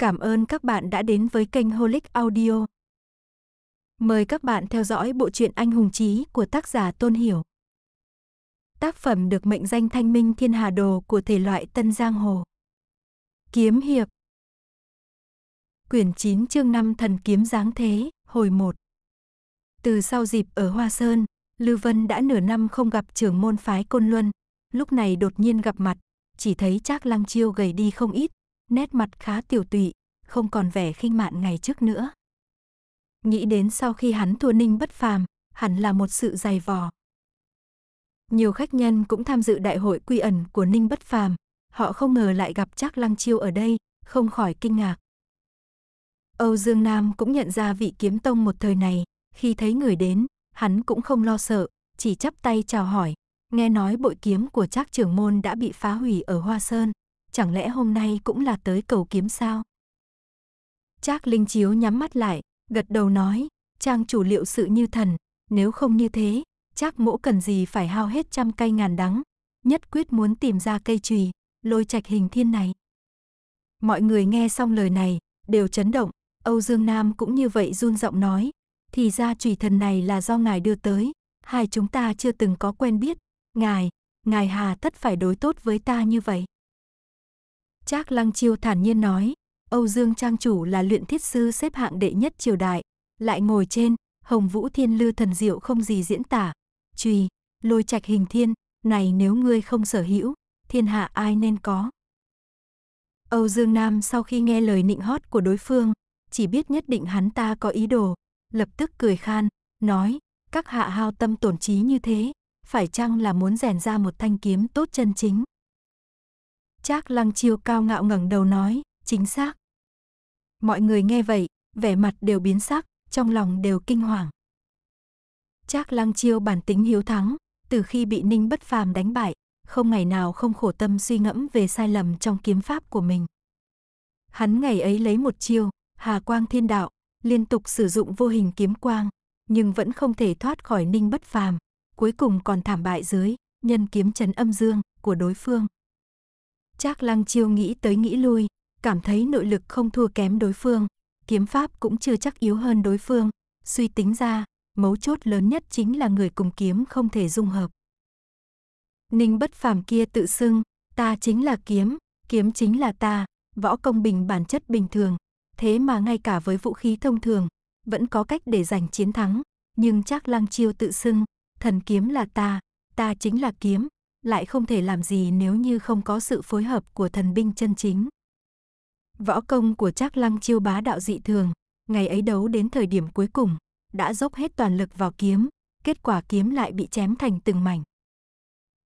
Cảm ơn các bạn đã đến với kênh Holic Audio. Mời các bạn theo dõi bộ truyện Anh hùng chí của tác giả Tôn Hiểu. Tác phẩm được mệnh danh Thanh Minh Thiên Hà Đồ của thể loại Tân Giang Hồ. Kiếm hiệp. Quyển 9 chương 5 Thần kiếm giáng thế, hồi 1. Từ sau dịp ở Hoa Sơn, Lưu Vân đã nửa năm không gặp trưởng môn phái Côn Luân, lúc này đột nhiên gặp mặt, chỉ thấy Trác Lăng Chiêu gầy đi không ít, nét mặt khá tiểu tụy, không còn vẻ khinh mạn ngày trước nữa. Nghĩ đến sau khi hắn thua ninh bất phàm, hẳn là một sự dày vò. Nhiều khách nhân cũng tham dự đại hội quy ẩn của Ninh Bất Phàm, họ không ngờ lại gặp Trác Lăng Chiêu ở đây, không khỏi kinh ngạc. Âu Dương Nam cũng nhận ra vị kiếm tông một thời này, khi thấy người đến, hắn cũng không lo sợ, chỉ chắp tay chào hỏi, nghe nói bội kiếm của Trác trưởng môn đã bị phá hủy ở Hoa Sơn chẳng lẽ hôm nay cũng là tới cầu kiếm sao? Trác Linh Chiếu nhắm mắt lại, gật đầu nói, trang chủ liệu sự như thần, nếu không như thế, chắc mỗ cần gì phải hao hết trăm cây ngàn đắng, nhất quyết muốn tìm ra cây chùy, lôi trạch hình thiên này. Mọi người nghe xong lời này, đều chấn động, Âu Dương Nam cũng như vậy run giọng nói, thì ra chùy thần này là do ngài đưa tới, hai chúng ta chưa từng có quen biết, ngài, ngài hà tất phải đối tốt với ta như vậy. Trác Lăng Chiêu thản nhiên nói, Âu Dương Trang Chủ là luyện thiết sư xếp hạng đệ nhất triều đại, lại ngồi trên, Hồng Vũ Thiên Lư thần diệu không gì diễn tả, truy, lôi trạch hình thiên, này nếu ngươi không sở hữu, thiên hạ ai nên có. Âu Dương Nam sau khi nghe lời nịnh hót của đối phương, chỉ biết nhất định hắn ta có ý đồ, lập tức cười khan, nói, các hạ hao tâm tổn trí như thế, phải chăng là muốn rèn ra một thanh kiếm tốt chân chính. Trác Lăng Chiêu cao ngạo ngẩng đầu nói, chính xác. Mọi người nghe vậy, vẻ mặt đều biến sắc, trong lòng đều kinh hoàng. Trác Lăng Chiêu bản tính hiếu thắng, từ khi bị Ninh Bất Phàm đánh bại, không ngày nào không khổ tâm suy ngẫm về sai lầm trong kiếm pháp của mình. Hắn ngày ấy lấy một chiêu, Hà Quang Thiên Đạo, liên tục sử dụng vô hình kiếm quang, nhưng vẫn không thể thoát khỏi Ninh Bất Phàm, cuối cùng còn thảm bại dưới nhân kiếm chấn âm dương của đối phương. Trác Lăng Chiêu nghĩ tới nghĩ lui, cảm thấy nội lực không thua kém đối phương, kiếm pháp cũng chưa chắc yếu hơn đối phương, suy tính ra, mấu chốt lớn nhất chính là người cùng kiếm không thể dung hợp. Ninh bất phàm kia tự xưng, ta chính là kiếm, kiếm chính là ta, võ công bình bản chất bình thường, thế mà ngay cả với vũ khí thông thường, vẫn có cách để giành chiến thắng, nhưng chắc lăng chiêu tự xưng, thần kiếm là ta, ta chính là kiếm, lại không thể làm gì nếu như không có sự phối hợp của thần binh chân chính. Võ công của Trác Lăng chiêu bá đạo dị thường, ngày ấy đấu đến thời điểm cuối cùng, đã dốc hết toàn lực vào kiếm, kết quả kiếm lại bị chém thành từng mảnh.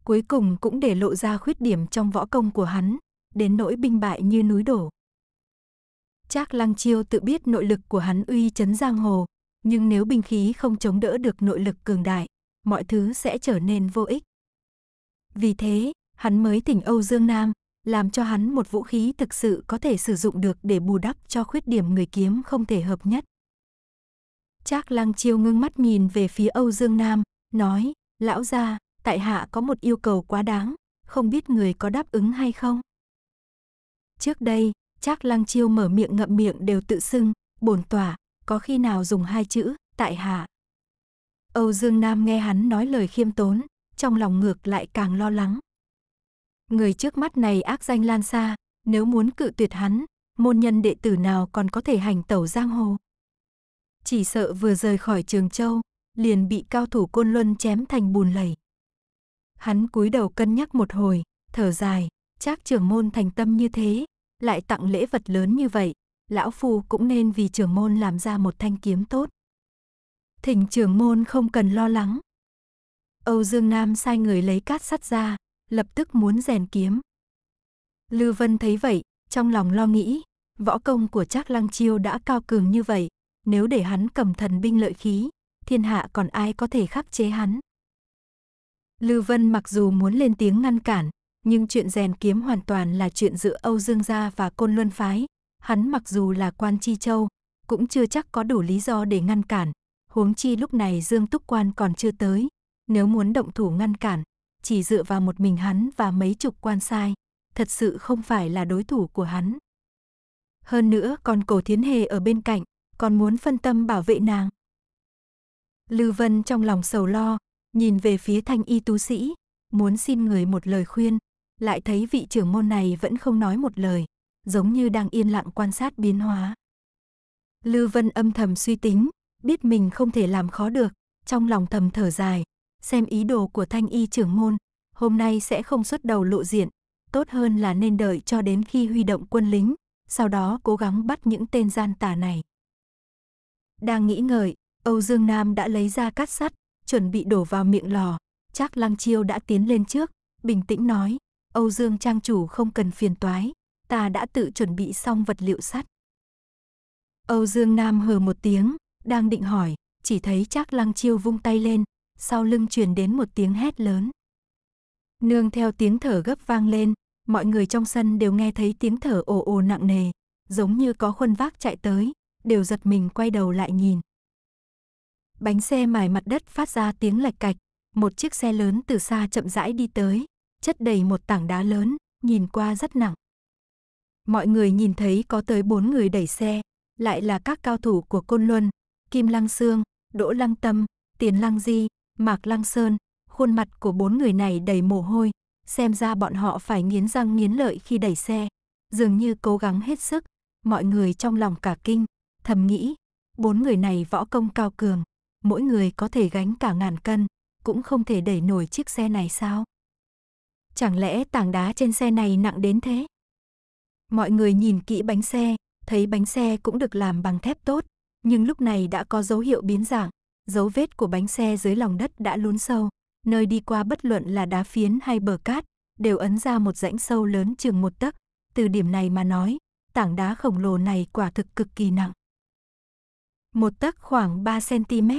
Cuối cùng cũng để lộ ra khuyết điểm trong võ công của hắn, đến nỗi binh bại như núi đổ. Trác Lăng Chiêu tự biết nội lực của hắn uy chấn giang hồ, nhưng nếu binh khí không chống đỡ được nội lực cường đại, mọi thứ sẽ trở nên vô ích. Vì thế, hắn mới tỉnh Âu Dương Nam, làm cho hắn một vũ khí thực sự có thể sử dụng được để bù đắp cho khuyết điểm người kiếm không thể hợp nhất. Trác Lăng Chiêu ngưng mắt nhìn về phía Âu Dương Nam, nói, lão gia, tại hạ có một yêu cầu quá đáng, không biết người có đáp ứng hay không. Trước đây, Trác Lăng Chiêu mở miệng ngậm miệng đều tự xưng, bổn tỏa, có khi nào dùng hai chữ, tại hạ. Âu Dương Nam nghe hắn nói lời khiêm tốn, trong lòng ngược lại càng lo lắng. Người trước mắt này ác danh lan xa, nếu muốn cự tuyệt hắn, môn nhân đệ tử nào còn có thể hành tẩu giang hồ. Chỉ sợ vừa rời khỏi Trường Châu, liền bị cao thủ côn luân chém thành bùn lầy. Hắn cúi đầu cân nhắc một hồi, thở dài, chắc trưởng môn thành tâm như thế, lại tặng lễ vật lớn như vậy, lão phu cũng nên vì trưởng môn làm ra một thanh kiếm tốt. Thỉnh trưởng môn không cần lo lắng, Âu Dương Nam sai người lấy cát sắt ra, lập tức muốn rèn kiếm. Lưu Vân thấy vậy, trong lòng lo nghĩ, võ công của Trác Lăng Chiêu đã cao cường như vậy, nếu để hắn cầm thần binh lợi khí, thiên hạ còn ai có thể khắc chế hắn. Lưu Vân mặc dù muốn lên tiếng ngăn cản, nhưng chuyện rèn kiếm hoàn toàn là chuyện giữa Âu Dương gia và Côn Luân phái, hắn mặc dù là quan chi châu, cũng chưa chắc có đủ lý do để ngăn cản, huống chi lúc này Dương Túc Quan còn chưa tới, nếu muốn động thủ ngăn cản, chỉ dựa vào một mình hắn và mấy chục quan sai, thật sự không phải là đối thủ của hắn. Hơn nữa còn cổ thiến hề ở bên cạnh, còn muốn phân tâm bảo vệ nàng. Lư Vân trong lòng sầu lo, nhìn về phía thanh y tú sĩ, muốn xin người một lời khuyên, lại thấy vị trưởng môn này vẫn không nói một lời, giống như đang yên lặng quan sát biến hóa. Lư Vân âm thầm suy tính, biết mình không thể làm khó được, trong lòng thầm thở dài, xem ý đồ của thanh y trưởng môn, hôm nay sẽ không xuất đầu lộ diện, tốt hơn là nên đợi cho đến khi huy động quân lính, sau đó cố gắng bắt những tên gian tà này. Đang nghĩ ngợi, Âu Dương Nam đã lấy ra cát sắt, chuẩn bị đổ vào miệng lò, Trác Lăng Chiêu đã tiến lên trước, bình tĩnh nói, Âu Dương trang chủ không cần phiền toái, ta đã tự chuẩn bị xong vật liệu sắt. Âu Dương Nam hừ một tiếng, đang định hỏi, chỉ thấy Trác Lăng Chiêu vung tay lên, sau lưng truyền đến một tiếng hét lớn. Nương theo tiếng thở gấp vang lên, mọi người trong sân đều nghe thấy tiếng thở ồ ồ nặng nề, giống như có khuân vác chạy tới, đều giật mình quay đầu lại nhìn. Bánh xe mài mặt đất phát ra tiếng lạch cạch, một chiếc xe lớn từ xa chậm rãi đi tới, chất đầy một tảng đá lớn, nhìn qua rất nặng. Mọi người nhìn thấy có tới bốn người đẩy xe, lại là các cao thủ của Côn Luân, Kim Lăng Sương, Đỗ Lăng Tâm, Tiền Lăng Di, Mạc Lăng Sơn, khuôn mặt của bốn người này đầy mồ hôi, xem ra bọn họ phải nghiến răng nghiến lợi khi đẩy xe, dường như cố gắng hết sức, mọi người trong lòng cả kinh, thầm nghĩ, bốn người này võ công cao cường, mỗi người có thể gánh cả ngàn cân, cũng không thể đẩy nổi chiếc xe này sao? Chẳng lẽ tảng đá trên xe này nặng đến thế? Mọi người nhìn kỹ bánh xe, thấy bánh xe cũng được làm bằng thép tốt, nhưng lúc này đã có dấu hiệu biến dạng, dấu vết của bánh xe dưới lòng đất đã lún sâu, nơi đi qua bất luận là đá phiến hay bờ cát, đều ấn ra một rãnh sâu lớn chừng một tấc. Từ điểm này mà nói, tảng đá khổng lồ này quả thực cực kỳ nặng. Một tấc khoảng 3 cm.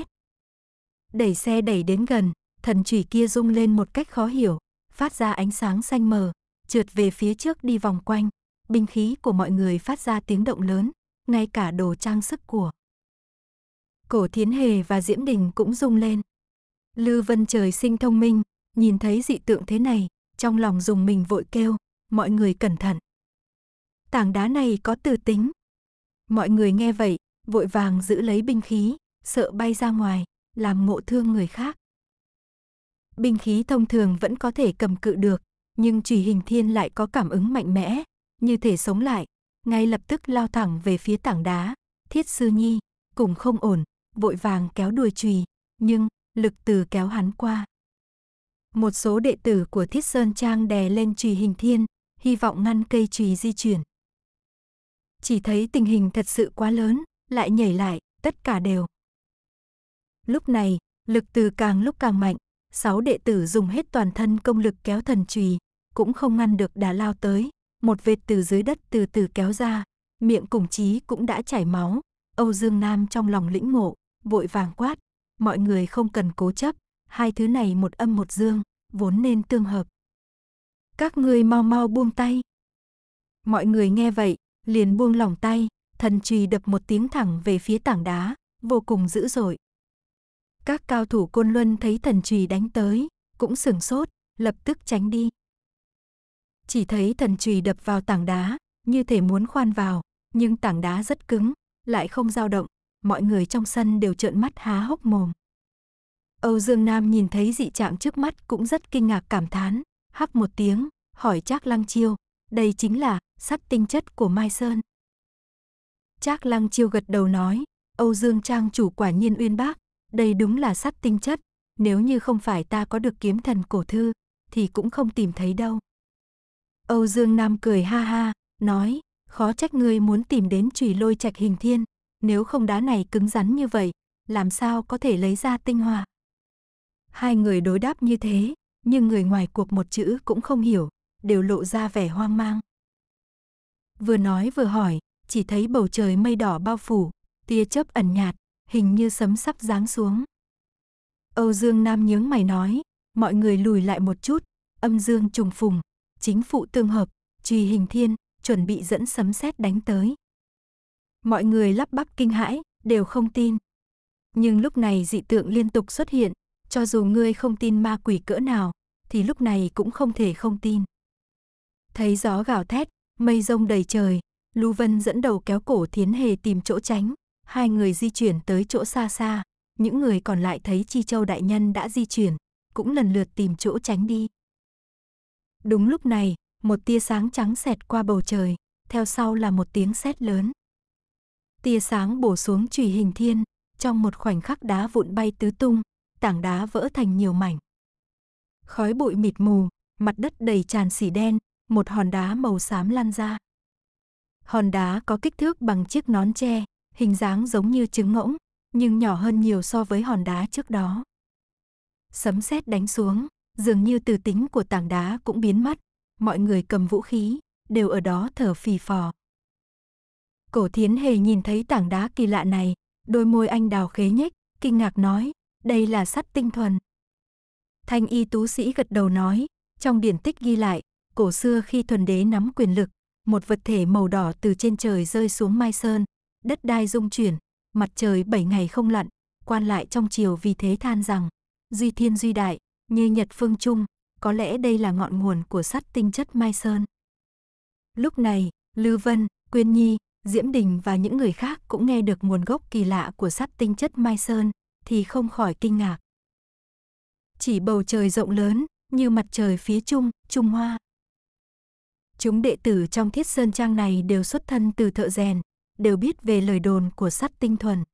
Đẩy xe đẩy đến gần, thần chủy kia rung lên một cách khó hiểu, phát ra ánh sáng xanh mờ, trượt về phía trước đi vòng quanh, binh khí của mọi người phát ra tiếng động lớn, ngay cả đồ trang sức của cổ thiến hề và diễm đình cũng rung lên. Lư Vân trời sinh thông minh, nhìn thấy dị tượng thế này, trong lòng dùng mình vội kêu, mọi người cẩn thận. Tảng đá này có từ tính. Mọi người nghe vậy, vội vàng giữ lấy binh khí, sợ bay ra ngoài, làm ngộ thương người khác. Binh khí thông thường vẫn có thể cầm cự được, nhưng trùy hình thiên lại có cảm ứng mạnh mẽ, như thể sống lại, ngay lập tức lao thẳng về phía tảng đá, thiết sư nhi, cùng không ổn, vội vàng kéo đuôi chùy, nhưng lực từ kéo hắn qua. Một số đệ tử của Thiết Sơn Trang đè lên chùy hình thiên, hy vọng ngăn cây chùy di chuyển. Chỉ thấy tình hình thật sự quá lớn, lại nhảy lại, tất cả đều. Lúc này, lực từ càng lúc càng mạnh, sáu đệ tử dùng hết toàn thân công lực kéo thần chùy, cũng không ngăn được đà lao tới, một vệt từ dưới đất từ từ kéo ra, miệng cùng chí cũng đã chảy máu, Âu Dương Nam trong lòng lĩnh ngộ, vội vàng quát, mọi người không cần cố chấp, hai thứ này một âm một dương, vốn nên tương hợp. Các người mau mau buông tay. Mọi người nghe vậy, liền buông lỏng tay, thần trì đập một tiếng thẳng về phía tảng đá, vô cùng dữ dội. Các cao thủ côn luân thấy thần trì đánh tới, cũng sửng sốt, lập tức tránh đi. Chỉ thấy thần trì đập vào tảng đá, như thể muốn khoan vào, nhưng tảng đá rất cứng, lại không dao động, mọi người trong sân đều trợn mắt há hốc mồm. Âu Dương Nam nhìn thấy dị trạng trước mắt cũng rất kinh ngạc cảm thán, hắc một tiếng, hỏi Trác Lăng Chiêu, đây chính là sắt tinh chất của Mai Sơn. Trác Lăng Chiêu gật đầu nói, Âu Dương Trang chủ quả nhiên uyên bác, đây đúng là sắt tinh chất, nếu như không phải ta có được kiếm thần cổ thư, thì cũng không tìm thấy đâu. Âu Dương Nam cười ha ha, nói, khó trách ngươi muốn tìm đến trùy lôi trạch hình thiên, nếu không đá này cứng rắn như vậy, làm sao có thể lấy ra tinh hoa. Hai người đối đáp như thế, nhưng người ngoài cuộc một chữ cũng không hiểu, đều lộ ra vẻ hoang mang. Vừa nói vừa hỏi, chỉ thấy bầu trời mây đỏ bao phủ, tia chớp ẩn nhạt, hình như sấm sắp giáng xuống. Âu Dương Nam nhướng mày nói, mọi người lùi lại một chút, âm dương trùng phùng, chính phụ tương hợp, truy hình thiên, chuẩn bị dẫn sấm sét đánh tới. Mọi người lắp bắp kinh hãi, đều không tin. Nhưng lúc này dị tượng liên tục xuất hiện, cho dù ngươi không tin ma quỷ cỡ nào, thì lúc này cũng không thể không tin. Thấy gió gào thét, mây rông đầy trời, Lưu Vân dẫn đầu kéo cổ Thiến Hề tìm chỗ tránh, hai người di chuyển tới chỗ xa xa, những người còn lại thấy Chi Châu đại nhân đã di chuyển, cũng lần lượt tìm chỗ tránh đi. Đúng lúc này, một tia sáng trắng xẹt qua bầu trời, theo sau là một tiếng sét lớn. Tia sáng bổ xuống chùy hình thiên, trong một khoảnh khắc đá vụn bay tứ tung, tảng đá vỡ thành nhiều mảnh. Khói bụi mịt mù, mặt đất đầy tràn xỉ đen, một hòn đá màu xám lăn ra. Hòn đá có kích thước bằng chiếc nón tre, hình dáng giống như trứng ngỗng, nhưng nhỏ hơn nhiều so với hòn đá trước đó. Sấm sét đánh xuống, dường như từ tính của tảng đá cũng biến mất, mọi người cầm vũ khí, đều ở đó thở phì phò. Cổ thiến hề nhìn thấy tảng đá kỳ lạ này, đôi môi anh đào khế nhếch, kinh ngạc nói, đây là sắt tinh thuần. Thanh y tú sĩ gật đầu nói, trong điển tích ghi lại, cổ xưa khi thuần đế nắm quyền lực, một vật thể màu đỏ từ trên trời rơi xuống Mai Sơn, đất đai rung chuyển, mặt trời bảy ngày không lặn, quan lại trong chiều vì thế than rằng, duy thiên duy đại, như nhật phương trung, có lẽ đây là ngọn nguồn của sắt tinh chất Mai Sơn. Lúc này, Lưu Vân, Quyên Nhi, Diễm Đình và những người khác cũng nghe được nguồn gốc kỳ lạ của sắt tinh chất Mai Sơn, thì không khỏi kinh ngạc. Chỉ bầu trời rộng lớn, như mặt trời phía trung, Trung Hoa. Chúng đệ tử trong thiết sơn trang này đều xuất thân từ thợ rèn, đều biết về lời đồn của sắt tinh thuần.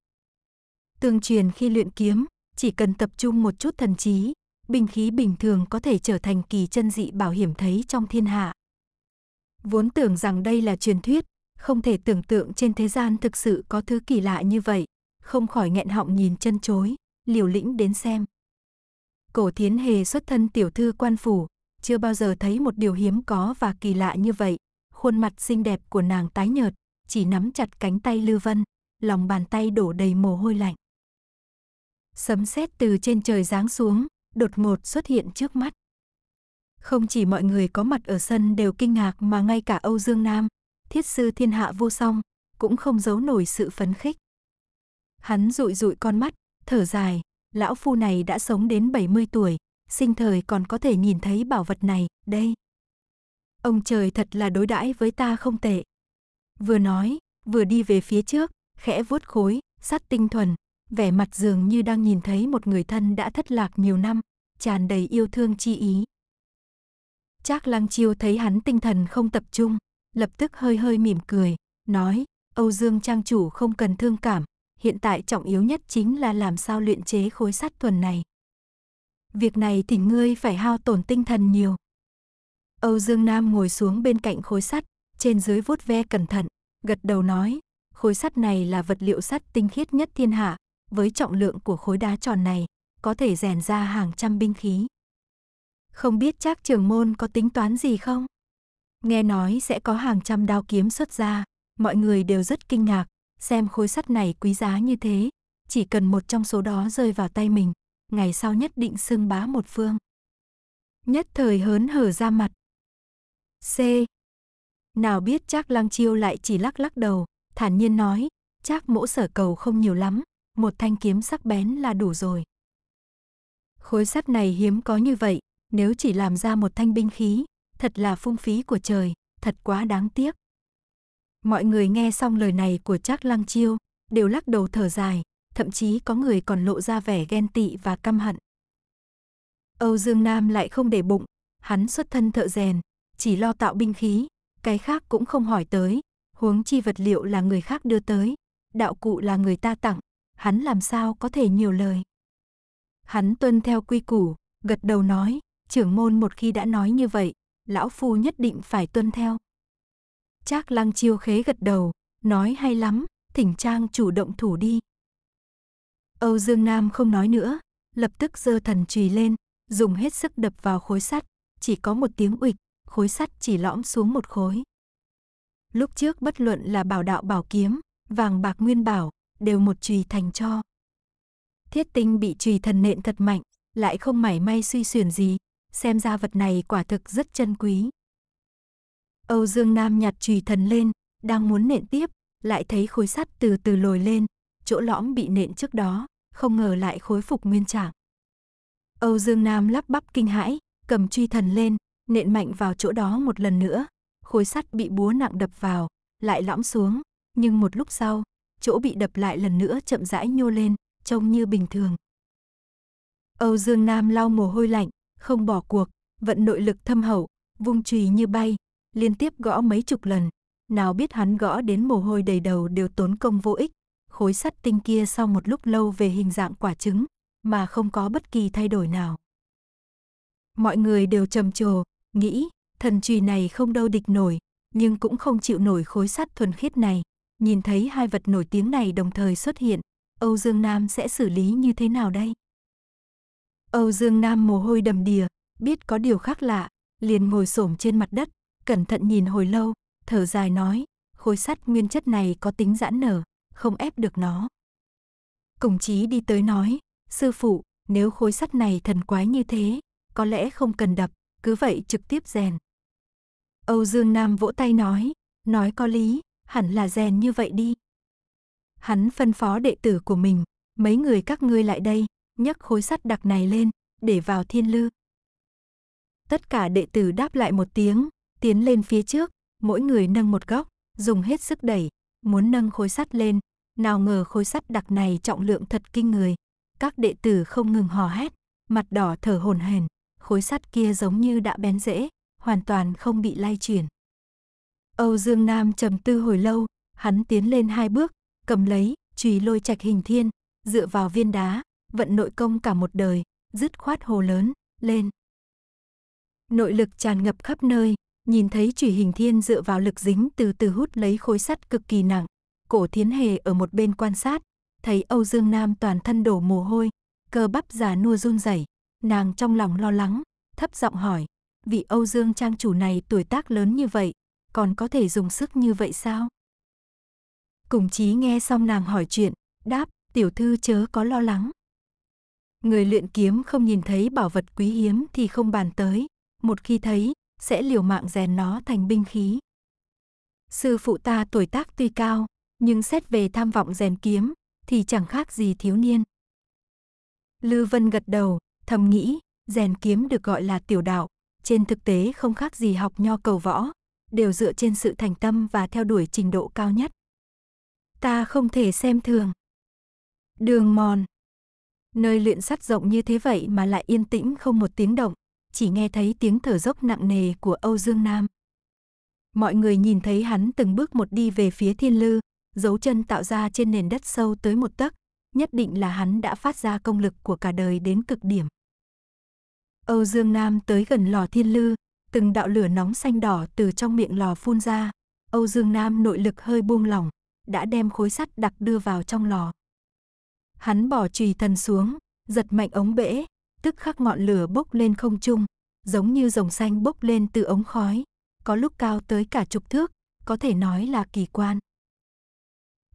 Tương truyền khi luyện kiếm, chỉ cần tập trung một chút thần trí, bình khí bình thường có thể trở thành kỳ chân dị bảo hiểm thấy trong thiên hạ. Vốn tưởng rằng đây là truyền thuyết, không thể tưởng tượng trên thế gian thực sự có thứ kỳ lạ như vậy. Không khỏi nghẹn họng nhìn chân chối, liều lĩnh đến xem. Cổ thiến hề xuất thân tiểu thư quan phủ, chưa bao giờ thấy một điều hiếm có và kỳ lạ như vậy. Khuôn mặt xinh đẹp của nàng tái nhợt, chỉ nắm chặt cánh tay lưu Vân, lòng bàn tay đổ đầy mồ hôi lạnh. Sấm sét từ trên trời giáng xuống, đột ngột xuất hiện trước mắt. Không chỉ mọi người có mặt ở sân đều kinh ngạc mà ngay cả Âu Dương Nam, thiết sư thiên hạ vô song, cũng không giấu nổi sự phấn khích. Hắn rụi rụi con mắt, thở dài, lão phu này đã sống đến 70 tuổi, sinh thời còn có thể nhìn thấy bảo vật này, đây. Ông trời thật là đối đãi với ta không tệ. Vừa nói, vừa đi về phía trước, khẽ vuốt khối, sắt tinh thuần, vẻ mặt dường như đang nhìn thấy một người thân đã thất lạc nhiều năm, tràn đầy yêu thương chi ý. Trác Lăng Chiêu thấy hắn tinh thần không tập trung, lập tức hơi hơi mỉm cười, nói, Âu Dương Trang chủ không cần thương cảm, hiện tại trọng yếu nhất chính là làm sao luyện chế khối sắt thuần này. Việc này thì ngươi phải hao tổn tinh thần nhiều. Âu Dương Nam ngồi xuống bên cạnh khối sắt, trên dưới vuốt ve cẩn thận, gật đầu nói, khối sắt này là vật liệu sắt tinh khiết nhất thiên hạ, với trọng lượng của khối đá tròn này, có thể rèn ra hàng trăm binh khí. Không biết chắc trường môn có tính toán gì không? Nghe nói sẽ có hàng trăm đao kiếm xuất ra, mọi người đều rất kinh ngạc, xem khối sắt này quý giá như thế, chỉ cần một trong số đó rơi vào tay mình, ngày sau nhất định xưng bá một phương. Nhất thời hớn hở ra mặt. C. Nào biết chắc Lăng Chiêu lại chỉ lắc lắc đầu, thản nhiên nói, chắc mỗ sở cầu không nhiều lắm, một thanh kiếm sắc bén là đủ rồi. Khối sắt này hiếm có như vậy, nếu chỉ làm ra một thanh binh khí, thật là phung phí của trời, thật quá đáng tiếc. Mọi người nghe xong lời này của Trác Lăng Chiêu, đều lắc đầu thở dài, thậm chí có người còn lộ ra vẻ ghen tị và căm hận. Âu Dương Nam lại không để bụng, hắn xuất thân thợ rèn, chỉ lo tạo binh khí, cái khác cũng không hỏi tới, huống chi vật liệu là người khác đưa tới, đạo cụ là người ta tặng, hắn làm sao có thể nhiều lời. Hắn tuân theo quy củ, gật đầu nói, trưởng môn một khi đã nói như vậy, lão phu nhất định phải tuân theo. Trác lăng chiêu khế gật đầu, nói hay lắm, thỉnh trang chủ động thủ đi. Âu Dương Nam không nói nữa, lập tức giơ thần chùy lên, dùng hết sức đập vào khối sắt, chỉ có một tiếng ụịch, khối sắt chỉ lõm xuống một khối. Lúc trước bất luận là bảo đạo bảo kiếm, vàng bạc nguyên bảo, đều một chùy thành cho. Thiết tinh bị chùy thần nện thật mạnh, lại không mảy may suy xuyển gì, xem ra vật này quả thực rất chân quý. Âu Dương Nam nhặt chùy thần lên, đang muốn nện tiếp, lại thấy khối sắt từ từ lồi lên, chỗ lõm bị nện trước đó, không ngờ lại khối phục nguyên trạng. Âu Dương Nam lắp bắp kinh hãi, cầm truy thần lên, nện mạnh vào chỗ đó một lần nữa, khối sắt bị búa nặng đập vào, lại lõm xuống, nhưng một lúc sau, chỗ bị đập lại lần nữa chậm rãi nhô lên, trông như bình thường. Âu Dương Nam lau mồ hôi lạnh, không bỏ cuộc, vận nội lực thâm hậu, vung chùy như bay, liên tiếp gõ mấy chục lần. Nào biết hắn gõ đến mồ hôi đầy đầu đều tốn công vô ích, khối sắt tinh kia sau một lúc lâu về hình dạng quả trứng, mà không có bất kỳ thay đổi nào. Mọi người đều trầm trồ, nghĩ, thần chùy này không đâu địch nổi, nhưng cũng không chịu nổi khối sắt thuần khiết này. Nhìn thấy hai vật nổi tiếng này đồng thời xuất hiện, Âu Dương Nam sẽ xử lý như thế nào đây? Âu Dương Nam mồ hôi đầm đìa, biết có điều khác lạ, liền ngồi xổm trên mặt đất, cẩn thận nhìn hồi lâu, thở dài nói, khối sắt nguyên chất này có tính giãn nở, không ép được nó. Cùng chí đi tới nói, sư phụ, nếu khối sắt này thần quái như thế, có lẽ không cần đập, cứ vậy trực tiếp rèn. Âu Dương Nam vỗ tay nói, nói có lý, hẳn là rèn như vậy đi. Hắn phân phó đệ tử của mình, mấy người các ngươi lại đây, nhấc khối sắt đặc này lên, để vào thiên lư. Tất cả đệ tử đáp lại một tiếng, tiến lên phía trước, mỗi người nâng một góc, dùng hết sức đẩy, muốn nâng khối sắt lên, nào ngờ khối sắt đặc này trọng lượng thật kinh người. Các đệ tử không ngừng hò hét, mặt đỏ thở hổn hển, khối sắt kia giống như đã bén rễ, hoàn toàn không bị lay chuyển. Âu Dương Nam trầm tư hồi lâu, hắn tiến lên hai bước, cầm lấy, chùy lôi trạch hình thiên, dựa vào viên đá, vận nội công cả một đời, dứt khoát hồ lớn, lên. Nội lực tràn ngập khắp nơi, nhìn thấy chủy hình thiên dựa vào lực dính từ từ hút lấy khối sắt cực kỳ nặng. Cổ thiến hề ở một bên quan sát, thấy Âu Dương Nam toàn thân đổ mồ hôi, cơ bắp già nua run rẩy, nàng trong lòng lo lắng, thấp giọng hỏi, vị Âu Dương trang chủ này tuổi tác lớn như vậy, còn có thể dùng sức như vậy sao? Cùng chí nghe xong nàng hỏi chuyện, đáp, tiểu thư chớ có lo lắng, Người luyện kiếm không nhìn thấy bảo vật quý hiếm thì không bàn tới, một khi thấy, sẽ liều mạng rèn nó thành binh khí. Sư phụ ta tuổi tác tuy cao, nhưng xét về tham vọng rèn kiếm thì chẳng khác gì thiếu niên. Lư Vân gật đầu, thầm nghĩ, rèn kiếm được gọi là tiểu đạo, trên thực tế không khác gì học nho cầu võ, đều dựa trên sự thành tâm và theo đuổi trình độ cao nhất. Ta không thể xem thường. Đường mòn, Nơi luyện sắt rộng như thế vậy mà lại yên tĩnh không một tiếng động, chỉ nghe thấy tiếng thở dốc nặng nề của Âu Dương Nam. Mọi người nhìn thấy hắn từng bước một đi về phía thiên lư, dấu chân tạo ra trên nền đất sâu tới một tấc, nhất định là hắn đã phát ra công lực của cả đời đến cực điểm. Âu Dương Nam tới gần lò thiên lư, từng đạo lửa nóng xanh đỏ từ trong miệng lò phun ra, Âu Dương Nam nội lực hơi buông lỏng, đã đem khối sắt đặc đưa vào trong lò. Hắn bỏ chùy thần xuống, giật mạnh ống bể, tức khắc ngọn lửa bốc lên không trung, giống như rồng xanh bốc lên từ ống khói, có lúc cao tới cả chục thước, có thể nói là kỳ quan.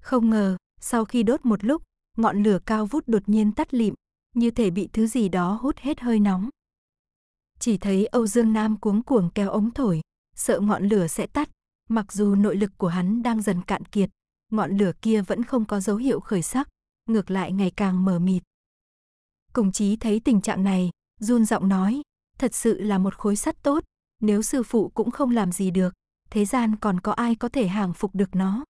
Không ngờ, sau khi đốt một lúc, ngọn lửa cao vút đột nhiên tắt lịm, như thể bị thứ gì đó hút hết hơi nóng. Chỉ thấy Âu Dương Nam cuống cuồng kéo ống thổi, sợ ngọn lửa sẽ tắt, mặc dù nội lực của hắn đang dần cạn kiệt, ngọn lửa kia vẫn không có dấu hiệu khởi sắc, ngược lại ngày càng mờ mịt. Cùng chí thấy tình trạng này, run giọng nói, thật sự là một khối sắt tốt, nếu sư phụ cũng không làm gì được, thế gian còn có ai có thể hàng phục được nó.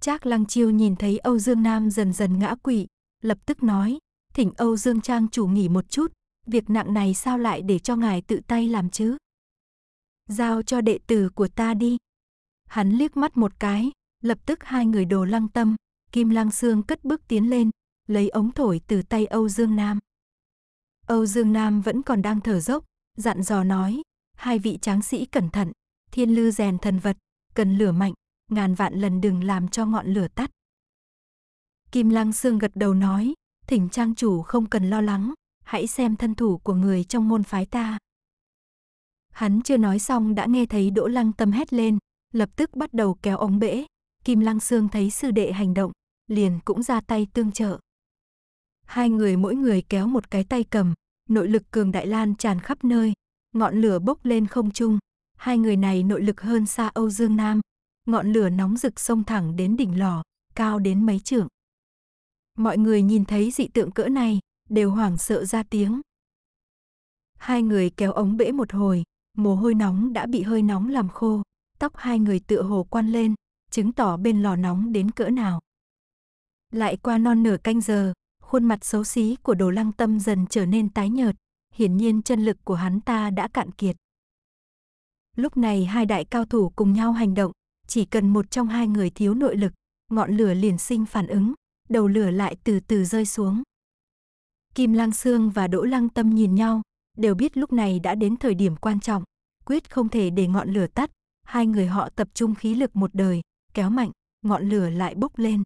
Trác Lăng Chiêu nhìn thấy Âu Dương Nam dần dần ngã quỵ, lập tức nói, thỉnh Âu Dương Trang chủ nghỉ một chút, việc nặng này sao lại để cho ngài tự tay làm chứ? Giao cho đệ tử của ta đi. Hắn liếc mắt một cái, lập tức hai người đồ lăng tâm, Kim Lang Sương cất bước tiến lên, lấy ống thổi từ tay Âu Dương Nam. Âu Dương Nam vẫn còn đang thở dốc, dặn dò nói, hai vị tráng sĩ cẩn thận, thiên lư rèn thần vật, cần lửa mạnh, ngàn vạn lần đừng làm cho ngọn lửa tắt. Kim Lang Sương gật đầu nói, thỉnh trang chủ không cần lo lắng, hãy xem thân thủ của người trong môn phái ta. Hắn chưa nói xong đã nghe thấy Đỗ Lăng Tâm hét lên, lập tức bắt đầu kéo ống bể. Kim Lăng Sương thấy sư đệ hành động, liền cũng ra tay tương trợ. Hai người mỗi người kéo một cái tay cầm, nội lực cường đại lan tràn khắp nơi, ngọn lửa bốc lên không trung. Hai người này nội lực hơn xa Âu Dương Nam, ngọn lửa nóng rực sông thẳng đến đỉnh lò, cao đến mấy trượng. Mọi người nhìn thấy dị tượng cỡ này, đều hoảng sợ ra tiếng. Hai người kéo ống bể một hồi, mồ hôi nóng đã bị hơi nóng làm khô, tóc hai người tựa hồ quan lên, chứng tỏ bên lò nóng đến cỡ nào. Lại qua non nửa canh giờ, khuôn mặt xấu xí của đồ lăng tâm dần trở nên tái nhợt, hiển nhiên chân lực của hắn ta đã cạn kiệt. Lúc này hai đại cao thủ cùng nhau hành động, chỉ cần một trong hai người thiếu nội lực, ngọn lửa liền sinh phản ứng, đầu lửa lại từ từ rơi xuống. Kim Lăng Sương và Đỗ Lăng Tâm nhìn nhau, đều biết lúc này đã đến thời điểm quan trọng, quyết không thể để ngọn lửa tắt, hai người họ tập trung khí lực một đời, kéo mạnh, ngọn lửa lại bốc lên.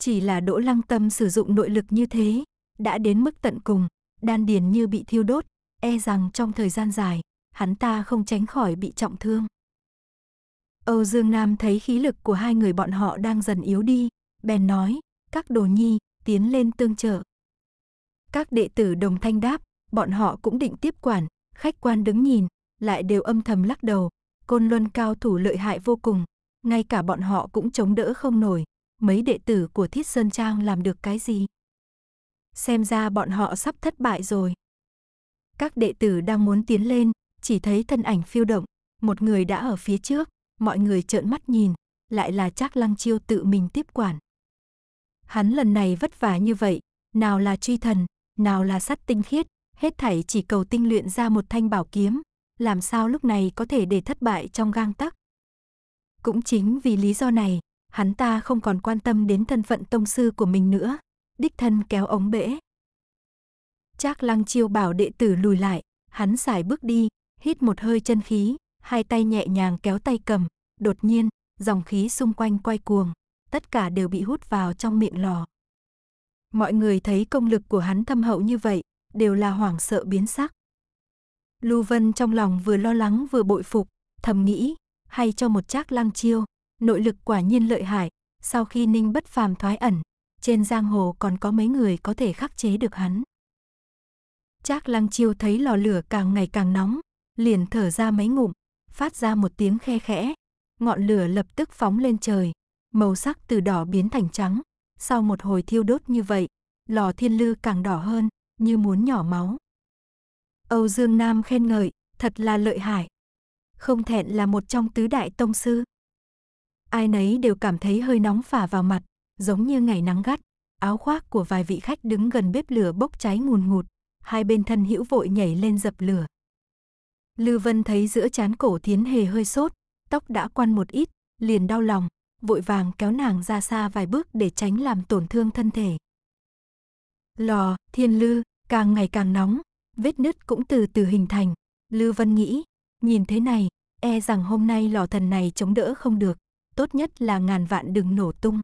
Chỉ là Đỗ Lăng Tâm sử dụng nội lực như thế, đã đến mức tận cùng, đan điền như bị thiêu đốt, e rằng trong thời gian dài, hắn ta không tránh khỏi bị trọng thương. Âu Dương Nam thấy khí lực của hai người bọn họ đang dần yếu đi, bèn nói, các đồ nhi, tiến lên tương trợ. Các đệ tử đồng thanh đáp, bọn họ cũng định tiếp quản, khách quan đứng nhìn, lại đều âm thầm lắc đầu, côn luân cao thủ lợi hại vô cùng, ngay cả bọn họ cũng chống đỡ không nổi, mấy đệ tử của Thiết Sơn Trang làm được cái gì? Xem ra bọn họ sắp thất bại rồi. Các đệ tử đang muốn tiến lên, chỉ thấy thân ảnh phiêu động, một người đã ở phía trước, mọi người trợn mắt nhìn, lại là Trác Lăng Chiêu tự mình tiếp quản. Hắn lần này vất vả như vậy, nào là truy thần, nào là sắt tinh khiết, hết thảy chỉ cầu tinh luyện ra một thanh bảo kiếm, làm sao lúc này có thể để thất bại trong gang tắc. Cũng chính vì lý do này, hắn ta không còn quan tâm đến thân phận tông sư của mình nữa, đích thân kéo ống bể. Trác Lăng Chiêu bảo đệ tử lùi lại, hắn xài bước đi, hít một hơi chân khí, hai tay nhẹ nhàng kéo tay cầm, đột nhiên, dòng khí xung quanh quay cuồng, tất cả đều bị hút vào trong miệng lò. Mọi người thấy công lực của hắn thâm hậu như vậy, đều là hoảng sợ biến sắc. Lưu Vân trong lòng vừa lo lắng vừa bội phục, thầm nghĩ, hay cho một trác lăng chiêu, nội lực quả nhiên lợi hại, sau khi Ninh bất phàm thoái ẩn, trên giang hồ còn có mấy người có thể khắc chế được hắn. Trác Lăng Chiêu thấy lò lửa càng ngày càng nóng, liền thở ra mấy ngụm, phát ra một tiếng khe khẽ, ngọn lửa lập tức phóng lên trời, màu sắc từ đỏ biến thành trắng, sau một hồi thiêu đốt như vậy, lò thiên lư càng đỏ hơn, như muốn nhỏ máu. Âu Dương Nam khen ngợi, thật là lợi hại. Không thẹn là một trong tứ đại tông sư. Ai nấy đều cảm thấy hơi nóng phả vào mặt, giống như ngày nắng gắt. Áo khoác của vài vị khách đứng gần bếp lửa bốc cháy ngùn ngụt, hai bên thân hữu vội nhảy lên dập lửa. Lưu Vân thấy giữa chán cổ Thiến Hề hơi sốt, tóc đã quăn một ít, liền đau lòng, vội vàng kéo nàng ra xa vài bước để tránh làm tổn thương thân thể. Lò, thiên lư, càng ngày càng nóng, vết nứt cũng từ từ hình thành. Lưu Vân nghĩ, nhìn thế này, e rằng hôm nay lò thần này chống đỡ không được tốt nhất là ngàn vạn đừng nổ tung.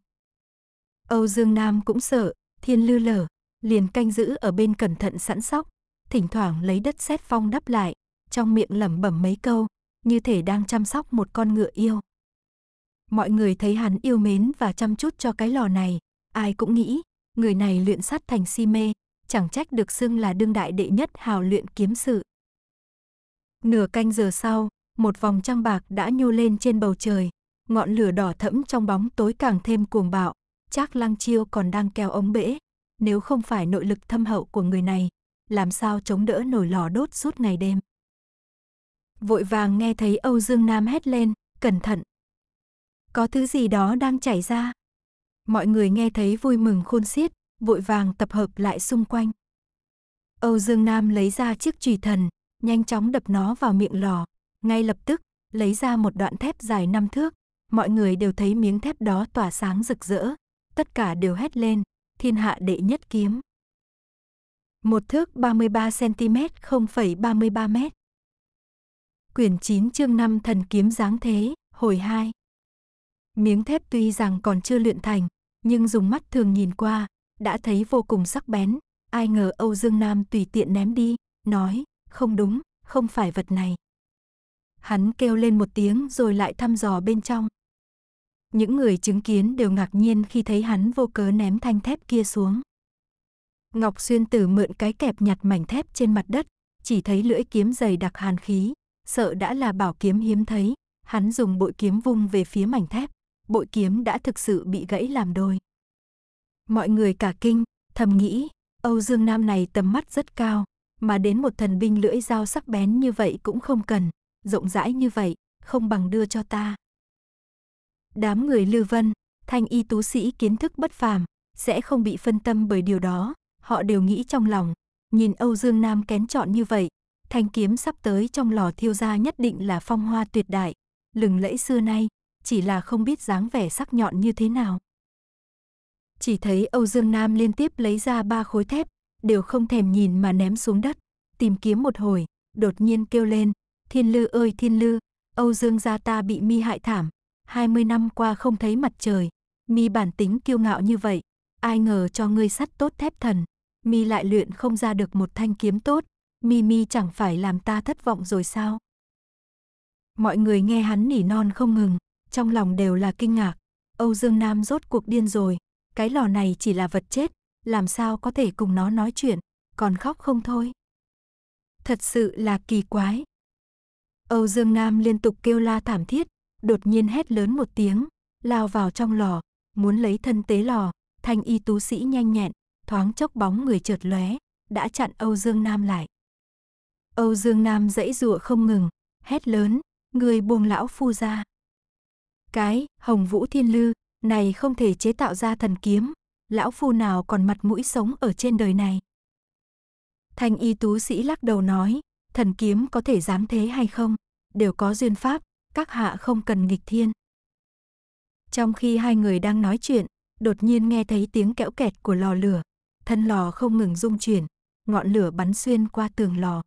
Âu Dương Nam cũng sợ, thiên lư lở, liền canh giữ ở bên cẩn thận sẵn sóc, thỉnh thoảng lấy đất xét phong đắp lại, trong miệng lẩm bẩm mấy câu, như thể đang chăm sóc một con ngựa yêu. Mọi người thấy hắn yêu mến và chăm chút cho cái lò này, ai cũng nghĩ, người này luyện sắt thành si mê, chẳng trách được xưng là đương đại đệ nhất hào luyện kiếm sự. Nửa canh giờ sau, một vòng trăng bạc đã nhô lên trên bầu trời, ngọn lửa đỏ thẫm trong bóng tối càng thêm cuồng bạo, chắc Lăng Chiêu còn đang kéo ống bể, nếu không phải nội lực thâm hậu của người này, làm sao chống đỡ nổi lò đốt suốt ngày đêm. Vội vàng nghe thấy Âu Dương Nam hét lên, cẩn thận. Có thứ gì đó đang chảy ra. Mọi người nghe thấy vui mừng khôn xiết, vội vàng tập hợp lại xung quanh. Âu Dương Nam lấy ra chiếc chùy thần, nhanh chóng đập nó vào miệng lò, ngay lập tức lấy ra một đoạn thép dài năm thước, mọi người đều thấy miếng thép đó tỏa sáng rực rỡ, tất cả đều hét lên, thiên hạ đệ nhất kiếm. Một thước 33 cm, 0,33 m. Quyển 9 chương 5 thần kiếm dáng thế, hồi 2. Miếng thép tuy rằng còn chưa luyện thành, nhưng dùng mắt thường nhìn qua, đã thấy vô cùng sắc bén, ai ngờ Âu Dương Nam tùy tiện ném đi, nói, không đúng, không phải vật này. Hắn kêu lên một tiếng rồi lại thăm dò bên trong. Những người chứng kiến đều ngạc nhiên khi thấy hắn vô cớ ném thanh thép kia xuống. Ngọc Xuyên Tử mượn cái kẹp nhặt mảnh thép trên mặt đất, chỉ thấy lưỡi kiếm dày đặc hàn khí, sợ đã là bảo kiếm hiếm thấy, hắn dùng bội kiếm vung về phía mảnh thép, bội kiếm đã thực sự bị gãy làm đôi. Mọi người cả kinh, thầm nghĩ, Âu Dương Nam này tầm mắt rất cao, mà đến một thần binh lưỡi dao sắc bén như vậy cũng không cần, rộng rãi như vậy, không bằng đưa cho ta. Đám người lưu Vân, thanh y tú sĩ kiến thức bất phàm, sẽ không bị phân tâm bởi điều đó, họ đều nghĩ trong lòng, nhìn Âu Dương Nam kén chọn như vậy, thanh kiếm sắp tới trong lò thiêu ra nhất định là phong hoa tuyệt đại, lừng lẫy xưa nay, chỉ là không biết dáng vẻ sắc nhọn như thế nào. Chỉ thấy Âu Dương Nam liên tiếp lấy ra ba khối thép, đều không thèm nhìn mà ném xuống đất, tìm kiếm một hồi, đột nhiên kêu lên, thiên lư ơi thiên lư, Âu Dương gia ta bị mi hại thảm, 20 năm qua không thấy mặt trời, mi bản tính kiêu ngạo như vậy, ai ngờ cho ngươi sắt tốt thép thần, mi lại luyện không ra được một thanh kiếm tốt, mi mi chẳng phải làm ta thất vọng rồi sao? Mọi người nghe hắn nỉ non không ngừng, trong lòng đều là kinh ngạc, Âu Dương Nam rốt cuộc điên rồi, cái lò này chỉ là vật chết, làm sao có thể cùng nó nói chuyện, còn khóc không thôi. Thật sự là kỳ quái. Âu Dương Nam liên tục kêu la thảm thiết, đột nhiên hét lớn một tiếng, lao vào trong lò, muốn lấy thân tế lò, thanh y tú sĩ nhanh nhẹn, thoáng chốc bóng người chợt lóe, đã chặn Âu Dương Nam lại. Âu Dương Nam dãy rụa không ngừng, hét lớn, người buông lão phu ra. Cái, Hồng Vũ Thiên Lư, này không thể chế tạo ra thần kiếm, lão phu nào còn mặt mũi sống ở trên đời này. Thanh y tú sĩ lắc đầu nói, thần kiếm có thể dám thế hay không, đều có duyên pháp, các hạ không cần nghịch thiên. Trong khi hai người đang nói chuyện, đột nhiên nghe thấy tiếng kẽo kẹt của lò lửa, thân lò không ngừng rung chuyển, ngọn lửa bắn xuyên qua tường lò.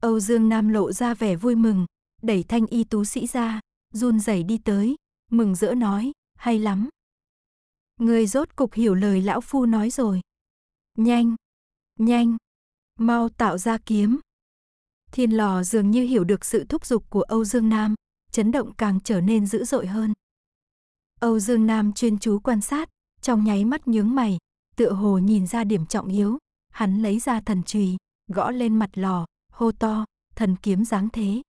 Âu Dương Nam lộ ra vẻ vui mừng, đẩy thanh y tú sĩ ra, run rẩy đi tới, mừng rỡ nói, hay lắm. Người rốt cục hiểu lời lão phu nói rồi. Nhanh, nhanh, mau tạo ra kiếm. Thiên lò dường như hiểu được sự thúc giục của Âu Dương Nam, chấn động càng trở nên dữ dội hơn. Âu Dương Nam chuyên chú quan sát, trong nháy mắt nhướng mày, tựa hồ nhìn ra điểm trọng yếu, hắn lấy ra thần chùy, gõ lên mặt lò, hô to, thần kiếm dáng thế.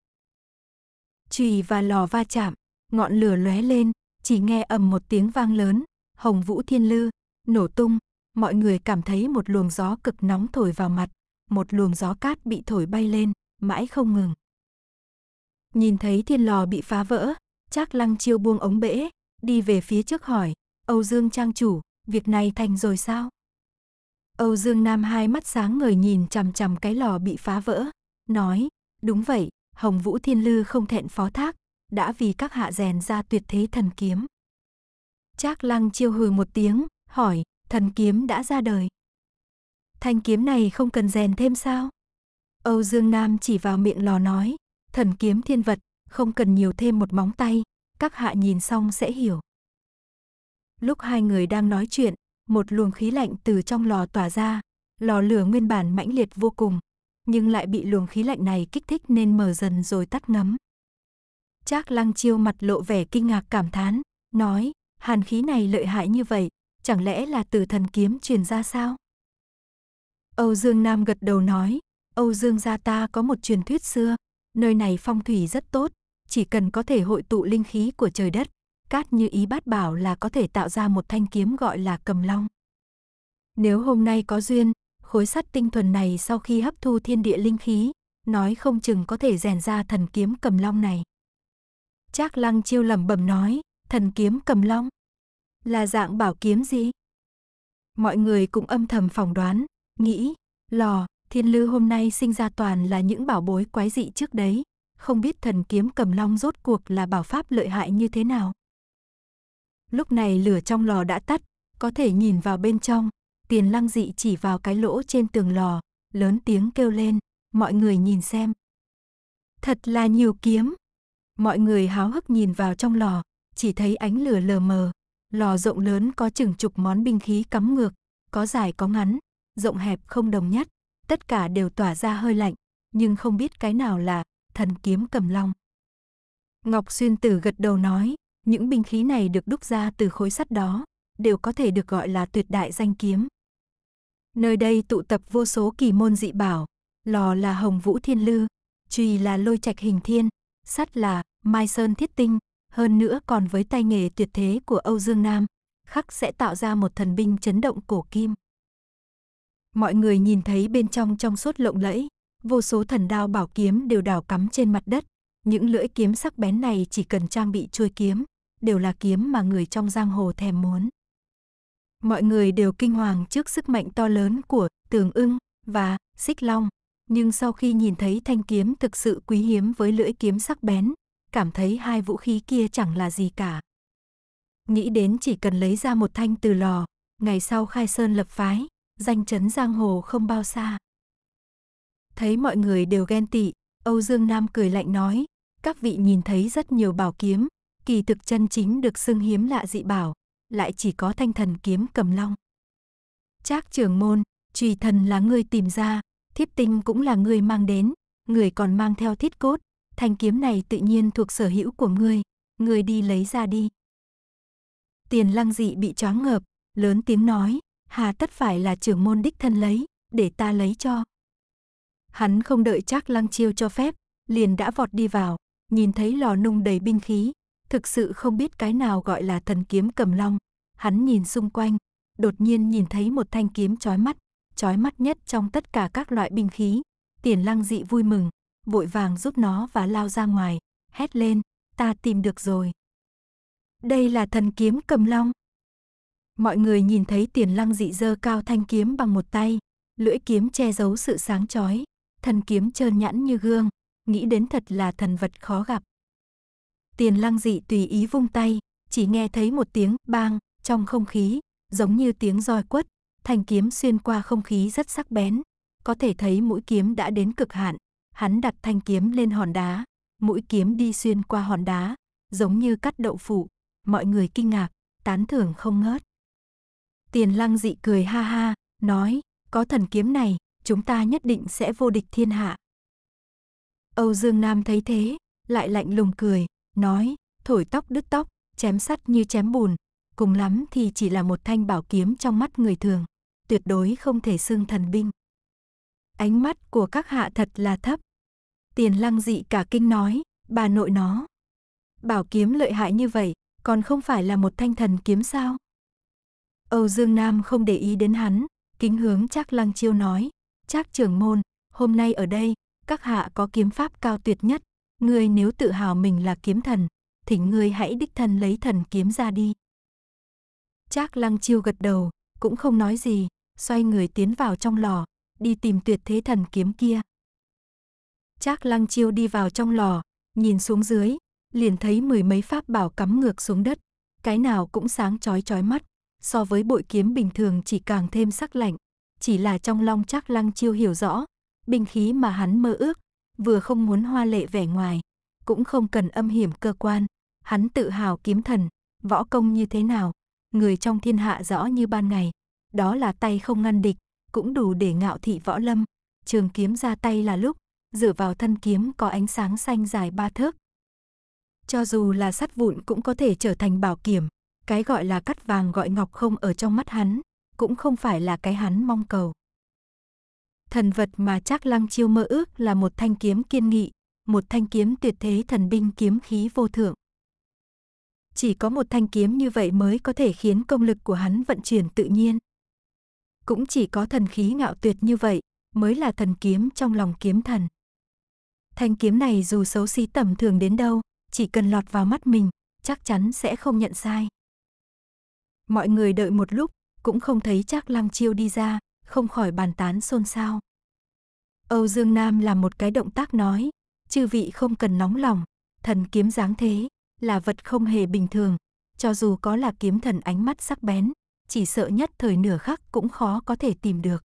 Chùy và lò va chạm, ngọn lửa lóe lên, chỉ nghe ầm một tiếng vang lớn, hồng vũ thiên lư, nổ tung, mọi người cảm thấy một luồng gió cực nóng thổi vào mặt, một luồng gió cát bị thổi bay lên, mãi không ngừng. Nhìn thấy thiên lò bị phá vỡ, Trác Lăng Chiêu buông ống bể, đi về phía trước hỏi, Âu Dương trang chủ, việc này thành rồi sao? Âu Dương Nam hai mắt sáng ngời nhìn chằm chằm cái lò bị phá vỡ, nói, đúng vậy, Hồng Vũ Thiên Lư không thẹn phó thác, đã vì các hạ rèn ra tuyệt thế thần kiếm. Trác Lăng Chiêu hừ một tiếng, hỏi, thần kiếm đã ra đời. Thanh kiếm này không cần rèn thêm sao? Âu Dương Nam chỉ vào miệng lò nói, thần kiếm thiên vật, không cần nhiều thêm một móng tay, các hạ nhìn xong sẽ hiểu. Lúc hai người đang nói chuyện, một luồng khí lạnh từ trong lò tỏa ra, lò lửa nguyên bản mãnh liệt vô cùng, nhưng lại bị luồng khí lạnh này kích thích nên mở dần rồi tắt ngấm. Trác Lăng Chiêu mặt lộ vẻ kinh ngạc cảm thán, nói, hàn khí này lợi hại như vậy, chẳng lẽ là từ thần kiếm truyền ra sao? Âu Dương Nam gật đầu nói, Âu Dương gia ta có một truyền thuyết xưa, nơi này phong thủy rất tốt, chỉ cần có thể hội tụ linh khí của trời đất, cát như ý bát bảo là có thể tạo ra một thanh kiếm gọi là cầm long. Nếu hôm nay có duyên, khối sắt tinh thuần này sau khi hấp thu thiên địa linh khí, nói không chừng có thể rèn ra thần kiếm cầm long này. Trác Lăng chiêu lẩm bẩm nói, thần kiếm cầm long là dạng bảo kiếm gì? Mọi người cũng âm thầm phỏng đoán, nghĩ, lò, thiên lư hôm nay sinh ra toàn là những bảo bối quái dị trước đấy, không biết thần kiếm cầm long rốt cuộc là bảo pháp lợi hại như thế nào. Lúc này lửa trong lò đã tắt, có thể nhìn vào bên trong, tiền lăng dị chỉ vào cái lỗ trên tường lò, lớn tiếng kêu lên, mọi người nhìn xem. Thật là nhiều kiếm. Mọi người háo hức nhìn vào trong lò, chỉ thấy ánh lửa lờ mờ. Lò rộng lớn có chừng chục món binh khí cắm ngược, có dài có ngắn, rộng hẹp không đồng nhất tất cả đều tỏa ra hơi lạnh, nhưng không biết cái nào là thần kiếm cầm long. Ngọc Xuyên Tử gật đầu nói, những binh khí này được đúc ra từ khối sắt đó, đều có thể được gọi là tuyệt đại danh kiếm. Nơi đây tụ tập vô số kỳ môn dị bảo, lò là hồng vũ thiên lư, chùy là lôi trạch hình thiên, sắt là mai sơn thiết tinh, hơn nữa còn với tay nghề tuyệt thế của Âu Dương Nam, khắc sẽ tạo ra một thần binh chấn động cổ kim. Mọi người nhìn thấy bên trong trong suốt lộng lẫy, vô số thần đao bảo kiếm đều đào cắm trên mặt đất. Những lưỡi kiếm sắc bén này chỉ cần trang bị chuôi kiếm, đều là kiếm mà người trong giang hồ thèm muốn. Mọi người đều kinh hoàng trước sức mạnh to lớn của tường ưng và xích long, nhưng sau khi nhìn thấy thanh kiếm thực sự quý hiếm với lưỡi kiếm sắc bén, cảm thấy hai vũ khí kia chẳng là gì cả. Nghĩ đến chỉ cần lấy ra một thanh từ lò, ngày sau khai sơn lập phái, danh chấn giang hồ không bao xa. Thấy mọi người đều ghen tị, Âu Dương Nam cười lạnh nói, các vị nhìn thấy rất nhiều bảo kiếm, kỳ thực chân chính được xưng hiếm lạ dị bảo, lại chỉ có thanh thần kiếm cầm long. Trác Trường môn, trùy thần là người tìm ra, thiết tinh cũng là người mang đến, người còn mang theo thiết cốt, thanh kiếm này tự nhiên thuộc sở hữu của ngươi, người đi lấy ra đi. Tiền lăng dị bị choáng ngợp, lớn tiếng nói, hà tất phải là trưởng môn đích thân lấy, để ta lấy cho. Hắn không đợi chắc lăng chiêu cho phép, liền đã vọt đi vào, nhìn thấy lò nung đầy binh khí, thực sự không biết cái nào gọi là thần kiếm cầm long. Hắn nhìn xung quanh, đột nhiên nhìn thấy một thanh kiếm chói mắt, chói mắt nhất trong tất cả các loại binh khí. Tiền lăng dị vui mừng, vội vàng rút nó và lao ra ngoài, hét lên, ta tìm được rồi. Đây là thần kiếm cầm long. Mọi người nhìn thấy tiền lăng dị dơ cao thanh kiếm bằng một tay, lưỡi kiếm che giấu sự sáng chói, thần kiếm trơn nhẵn như gương, nghĩ đến thật là thần vật khó gặp. Tiền lăng dị tùy ý vung tay, chỉ nghe thấy một tiếng bang trong không khí, giống như tiếng roi quất, thanh kiếm xuyên qua không khí rất sắc bén, có thể thấy mũi kiếm đã đến cực hạn, hắn đặt thanh kiếm lên hòn đá, mũi kiếm đi xuyên qua hòn đá, giống như cắt đậu phụ, mọi người kinh ngạc, tán thưởng không ngớt. Tiền lăng dị cười ha ha, nói, có thần kiếm này, chúng ta nhất định sẽ vô địch thiên hạ. Âu Dương Nam thấy thế, lại lạnh lùng cười, nói, thổi tóc đứt tóc, chém sắt như chém bùn, cùng lắm thì chỉ là một thanh bảo kiếm trong mắt người thường, tuyệt đối không thể xưng thần binh. Ánh mắt của các hạ thật là thấp. Tiền lăng dị cả kinh nói, bà nội nó. Bảo kiếm lợi hại như vậy, còn không phải là một thanh thần kiếm sao? Âu Dương Nam không để ý đến hắn, kính hướng Trác Lăng Chiêu nói, Trác trưởng môn, hôm nay ở đây, các hạ có kiếm pháp cao tuyệt nhất, ngươi nếu tự hào mình là kiếm thần, thỉnh ngươi hãy đích thân lấy thần kiếm ra đi. Trác Lăng Chiêu gật đầu, cũng không nói gì, xoay người tiến vào trong lò, đi tìm tuyệt thế thần kiếm kia. Trác Lăng Chiêu đi vào trong lò, nhìn xuống dưới, liền thấy mười mấy pháp bảo cắm ngược xuống đất, cái nào cũng sáng chói chói mắt so với bội kiếm bình thường chỉ càng thêm sắc lạnh. Chỉ là trong long chắc lăng chiêu hiểu rõ, binh khí mà hắn mơ ước, vừa không muốn hoa lệ vẻ ngoài, cũng không cần âm hiểm cơ quan. Hắn tự hào kiếm thần, võ công như thế nào, người trong thiên hạ rõ như ban ngày. Đó là tay không ngăn địch, cũng đủ để ngạo thị võ lâm. Trường kiếm ra tay là lúc, dựa vào thân kiếm có ánh sáng xanh dài ba thước. Cho dù là sắt vụn cũng có thể trở thành bảo kiểm, cái gọi là cắt vàng gọi ngọc không ở trong mắt hắn, cũng không phải là cái hắn mong cầu. Thần vật mà Trác Lăng Chiêu mơ ước là một thanh kiếm kiên nghị, một thanh kiếm tuyệt thế thần binh kiếm khí vô thượng. Chỉ có một thanh kiếm như vậy mới có thể khiến công lực của hắn vận chuyển tự nhiên. Cũng chỉ có thần khí ngạo tuyệt như vậy mới là thần kiếm trong lòng kiếm thần. Thanh kiếm này dù xấu xí tầm thường đến đâu, chỉ cần lọt vào mắt mình, chắc chắn sẽ không nhận sai. Mọi người đợi một lúc, cũng không thấy Trác Lăng Chiêu đi ra, không khỏi bàn tán xôn xao. Âu Dương Nam làm một cái động tác nói, chư vị không cần nóng lòng, thần kiếm dáng thế, là vật không hề bình thường, cho dù có là kiếm thần ánh mắt sắc bén, chỉ sợ nhất thời nửa khắc cũng khó có thể tìm được.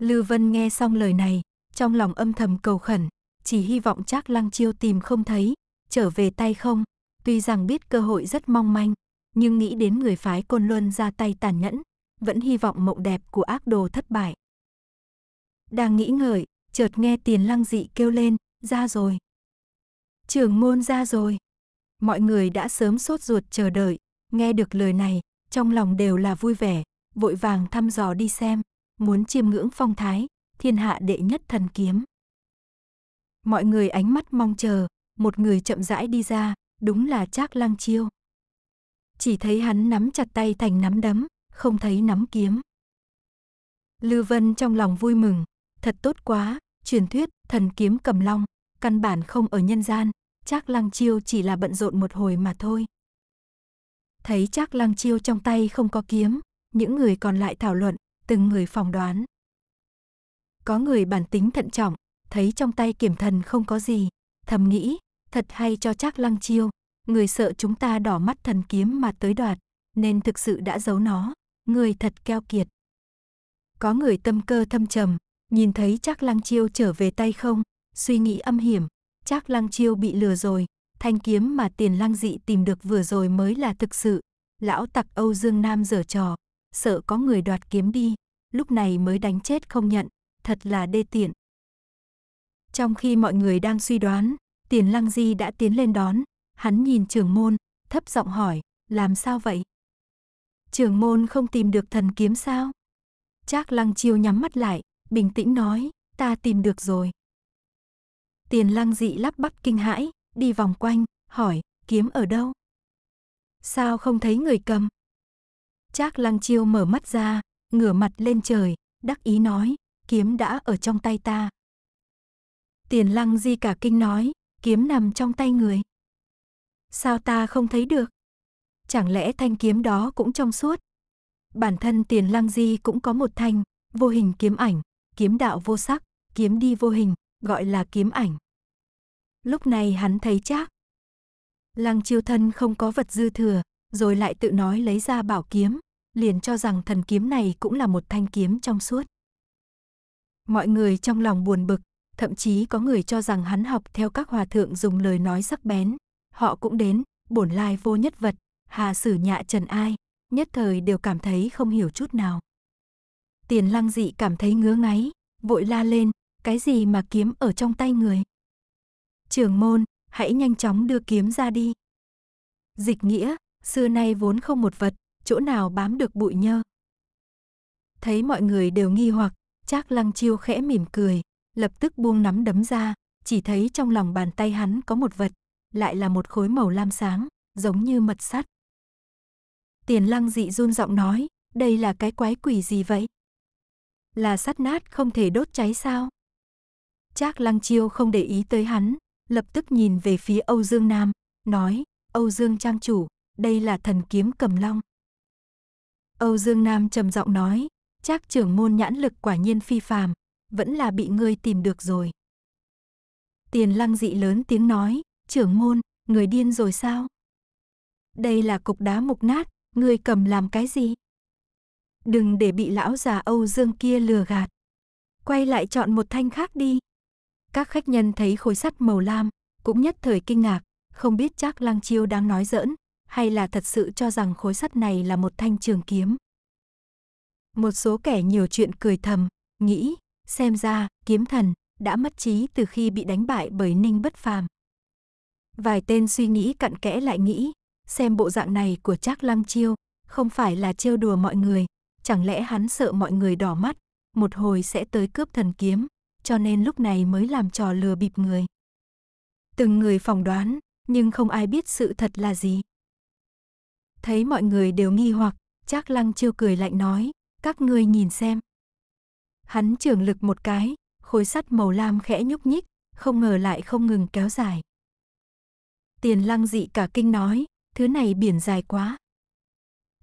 Lưu Vân nghe xong lời này, trong lòng âm thầm cầu khẩn, chỉ hy vọng Trác Lăng Chiêu tìm không thấy, trở về tay không, tuy rằng biết cơ hội rất mong manh, nhưng nghĩ đến người phái Côn Luân ra tay tàn nhẫn, vẫn hy vọng mộng đẹp của ác đồ thất bại. Đang nghĩ ngợi, chợt nghe tiền lăng dị kêu lên, ra rồi. Trưởng môn ra rồi. Mọi người đã sớm sốt ruột chờ đợi, nghe được lời này, trong lòng đều là vui vẻ, vội vàng thăm dò đi xem, muốn chiêm ngưỡng phong thái, thiên hạ đệ nhất thần kiếm. Mọi người ánh mắt mong chờ, một người chậm rãi đi ra, đúng là Trác Lăng Chiêu chỉ thấy hắn nắm chặt tay thành nắm đấm, không thấy nắm kiếm. Lưu Vân trong lòng vui mừng, thật tốt quá, truyền thuyết thần kiếm cầm long, căn bản không ở nhân gian, chắc Lăng Chiêu chỉ là bận rộn một hồi mà thôi. Thấy chắc Lăng Chiêu trong tay không có kiếm, những người còn lại thảo luận, từng người phỏng đoán. Có người bản tính thận trọng, thấy trong tay kiểm thần không có gì, thầm nghĩ, thật hay cho chắc Lăng Chiêu, người sợ chúng ta đỏ mắt thần kiếm mà tới đoạt, nên thực sự đã giấu nó, người thật keo kiệt. Có người tâm cơ thâm trầm, nhìn thấy chắc lăng chiêu trở về tay không, suy nghĩ âm hiểm, chắc lăng chiêu bị lừa rồi, thanh kiếm mà tiền lăng dị tìm được vừa rồi mới là thực sự. Lão tặc Âu Dương Nam giở trò, sợ có người đoạt kiếm đi, lúc này mới đánh chết không nhận, thật là đê tiện. Trong khi mọi người đang suy đoán, tiền lăng di đã tiến lên đón, Hắn nhìn trưởng môn, thấp giọng hỏi, làm sao vậy? Trưởng môn không tìm được thần kiếm sao? Trác lăng chiêu nhắm mắt lại, bình tĩnh nói, ta tìm được rồi. Tiền lăng dị lắp bắp kinh hãi, đi vòng quanh, hỏi, kiếm ở đâu? Sao không thấy người cầm? Trác lăng chiêu mở mắt ra, ngửa mặt lên trời, đắc ý nói, kiếm đã ở trong tay ta. Tiền lăng di cả kinh nói, kiếm nằm trong tay người. Sao ta không thấy được? Chẳng lẽ thanh kiếm đó cũng trong suốt? Bản thân tiền lăng di cũng có một thanh, vô hình kiếm ảnh, kiếm đạo vô sắc, kiếm đi vô hình, gọi là kiếm ảnh. Lúc này hắn thấy chắc. Lăng chiêu thân không có vật dư thừa, rồi lại tự nói lấy ra bảo kiếm, liền cho rằng thần kiếm này cũng là một thanh kiếm trong suốt. Mọi người trong lòng buồn bực, thậm chí có người cho rằng hắn học theo các hòa thượng dùng lời nói sắc bén, họ cũng đến, bổn lai vô nhất vật, hà sử nhạ trần ai, nhất thời đều cảm thấy không hiểu chút nào. Tiền lăng dị cảm thấy ngứa ngáy, vội la lên, cái gì mà kiếm ở trong tay người. Trường môn, hãy nhanh chóng đưa kiếm ra đi. Dịch nghĩa, xưa nay vốn không một vật, chỗ nào bám được bụi nhơ. Thấy mọi người đều nghi hoặc, chắc Lăng Chiêu khẽ mỉm cười, lập tức buông nắm đấm ra, chỉ thấy trong lòng bàn tay hắn có một vật, lại là một khối màu lam sáng, giống như mật sắt. Tiền lăng dị run giọng nói, đây là cái quái quỷ gì vậy? Là sắt nát không thể đốt cháy sao? Trác lăng chiêu không để ý tới hắn, lập tức nhìn về phía Âu Dương Nam, nói, Âu Dương trang chủ, đây là thần kiếm cầm long. Âu Dương Nam trầm giọng nói, Trác trưởng môn nhãn lực quả nhiên phi phàm, vẫn là bị ngươi tìm được rồi. Tiền lăng dị lớn tiếng nói, trưởng môn, người điên rồi sao? Đây là cục đá mục nát, người cầm làm cái gì? Đừng để bị lão già Âu Dương kia lừa gạt. Quay lại chọn một thanh khác đi. Các khách nhân thấy khối sắt màu lam, cũng nhất thời kinh ngạc, không biết chắc Lăng Chiêu đang nói giỡn, hay là thật sự cho rằng khối sắt này là một thanh trường kiếm. Một số kẻ nhiều chuyện cười thầm, nghĩ, xem ra, kiếm thần, đã mất trí từ khi bị đánh bại bởi Ninh Bất Phàm. Vài tên suy nghĩ cặn kẽ lại nghĩ, xem bộ dạng này của Trác Lăng Chiêu, không phải là trêu đùa mọi người, chẳng lẽ hắn sợ mọi người đỏ mắt, một hồi sẽ tới cướp thần kiếm, cho nên lúc này mới làm trò lừa bịp người. Từng người phỏng đoán, nhưng không ai biết sự thật là gì. Thấy mọi người đều nghi hoặc, Trác Lăng Chiêu cười lạnh nói, các ngươi nhìn xem. Hắn trường lực một cái, khối sắt màu lam khẽ nhúc nhích, không ngờ lại không ngừng kéo dài. Tiền lăng dị cả kinh nói, thứ này biển dài quá.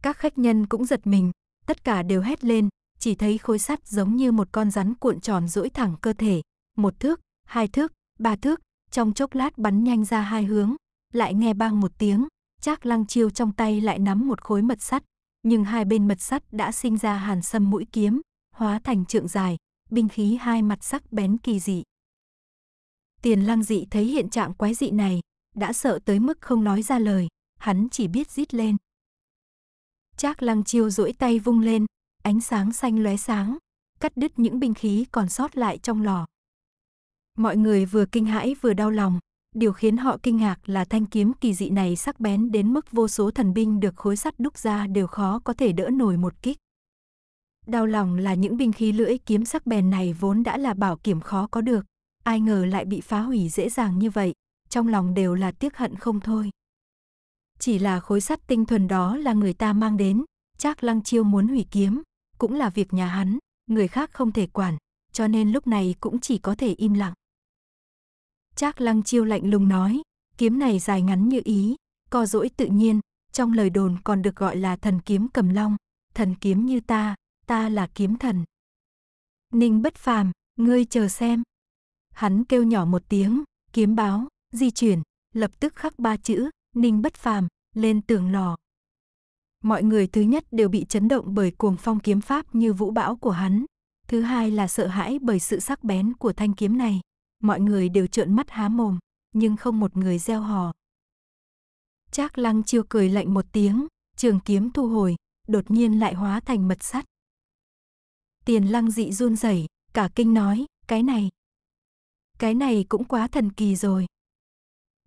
Các khách nhân cũng giật mình, tất cả đều hét lên, chỉ thấy khối sắt giống như một con rắn cuộn tròn duỗi thẳng cơ thể, một thước, hai thước, ba thước, trong chốc lát bắn nhanh ra hai hướng, lại nghe bang một tiếng, Chắc Lăng Chiêu trong tay lại nắm một khối mật sắt, nhưng hai bên mật sắt đã sinh ra hàn sâm mũi kiếm, hóa thành trượng dài, binh khí hai mặt sắc bén kỳ dị. Tiền Lăng Dị thấy hiện trạng quái dị này, đã sợ tới mức không nói ra lời, hắn chỉ biết rít lên. Trác Lăng Chiêu duỗi tay vung lên, ánh sáng xanh lóe sáng, cắt đứt những binh khí còn sót lại trong lò. Mọi người vừa kinh hãi vừa đau lòng, điều khiến họ kinh ngạc là thanh kiếm kỳ dị này sắc bén đến mức vô số thần binh được khối sắt đúc ra đều khó có thể đỡ nổi một kích. Đau lòng là những binh khí lưỡi kiếm sắc bén này vốn đã là bảo kiểm khó có được, ai ngờ lại bị phá hủy dễ dàng như vậy, trong lòng đều là tiếc hận không thôi. Chỉ là khối sắt tinh thuần đó là người ta mang đến, chắc Lăng Chiêu muốn hủy kiếm, cũng là việc nhà hắn, người khác không thể quản, cho nên lúc này cũng chỉ có thể im lặng. chắc Lăng Chiêu lạnh lùng nói, kiếm này dài ngắn như ý, co rỗi tự nhiên, trong lời đồn còn được gọi là thần kiếm cầm long, thần kiếm như ta, ta là kiếm thần. Ninh bất phàm, ngươi chờ xem. Hắn kêu nhỏ một tiếng, kiếm báo di chuyển, lập tức khắc ba chữ, Ninh bất phàm, lên tường lò. Mọi người thứ nhất đều bị chấn động bởi cuồng phong kiếm pháp như vũ bão của hắn. Thứ hai là sợ hãi bởi sự sắc bén của thanh kiếm này. Mọi người đều trợn mắt há mồm, nhưng không một người gieo hò. Trác lăng chiêu cười lạnh một tiếng, trường kiếm thu hồi, đột nhiên lại hóa thành mật sắt. Tiền lăng dị run rẩy, cả kinh nói, cái này. Cái này cũng quá thần kỳ rồi.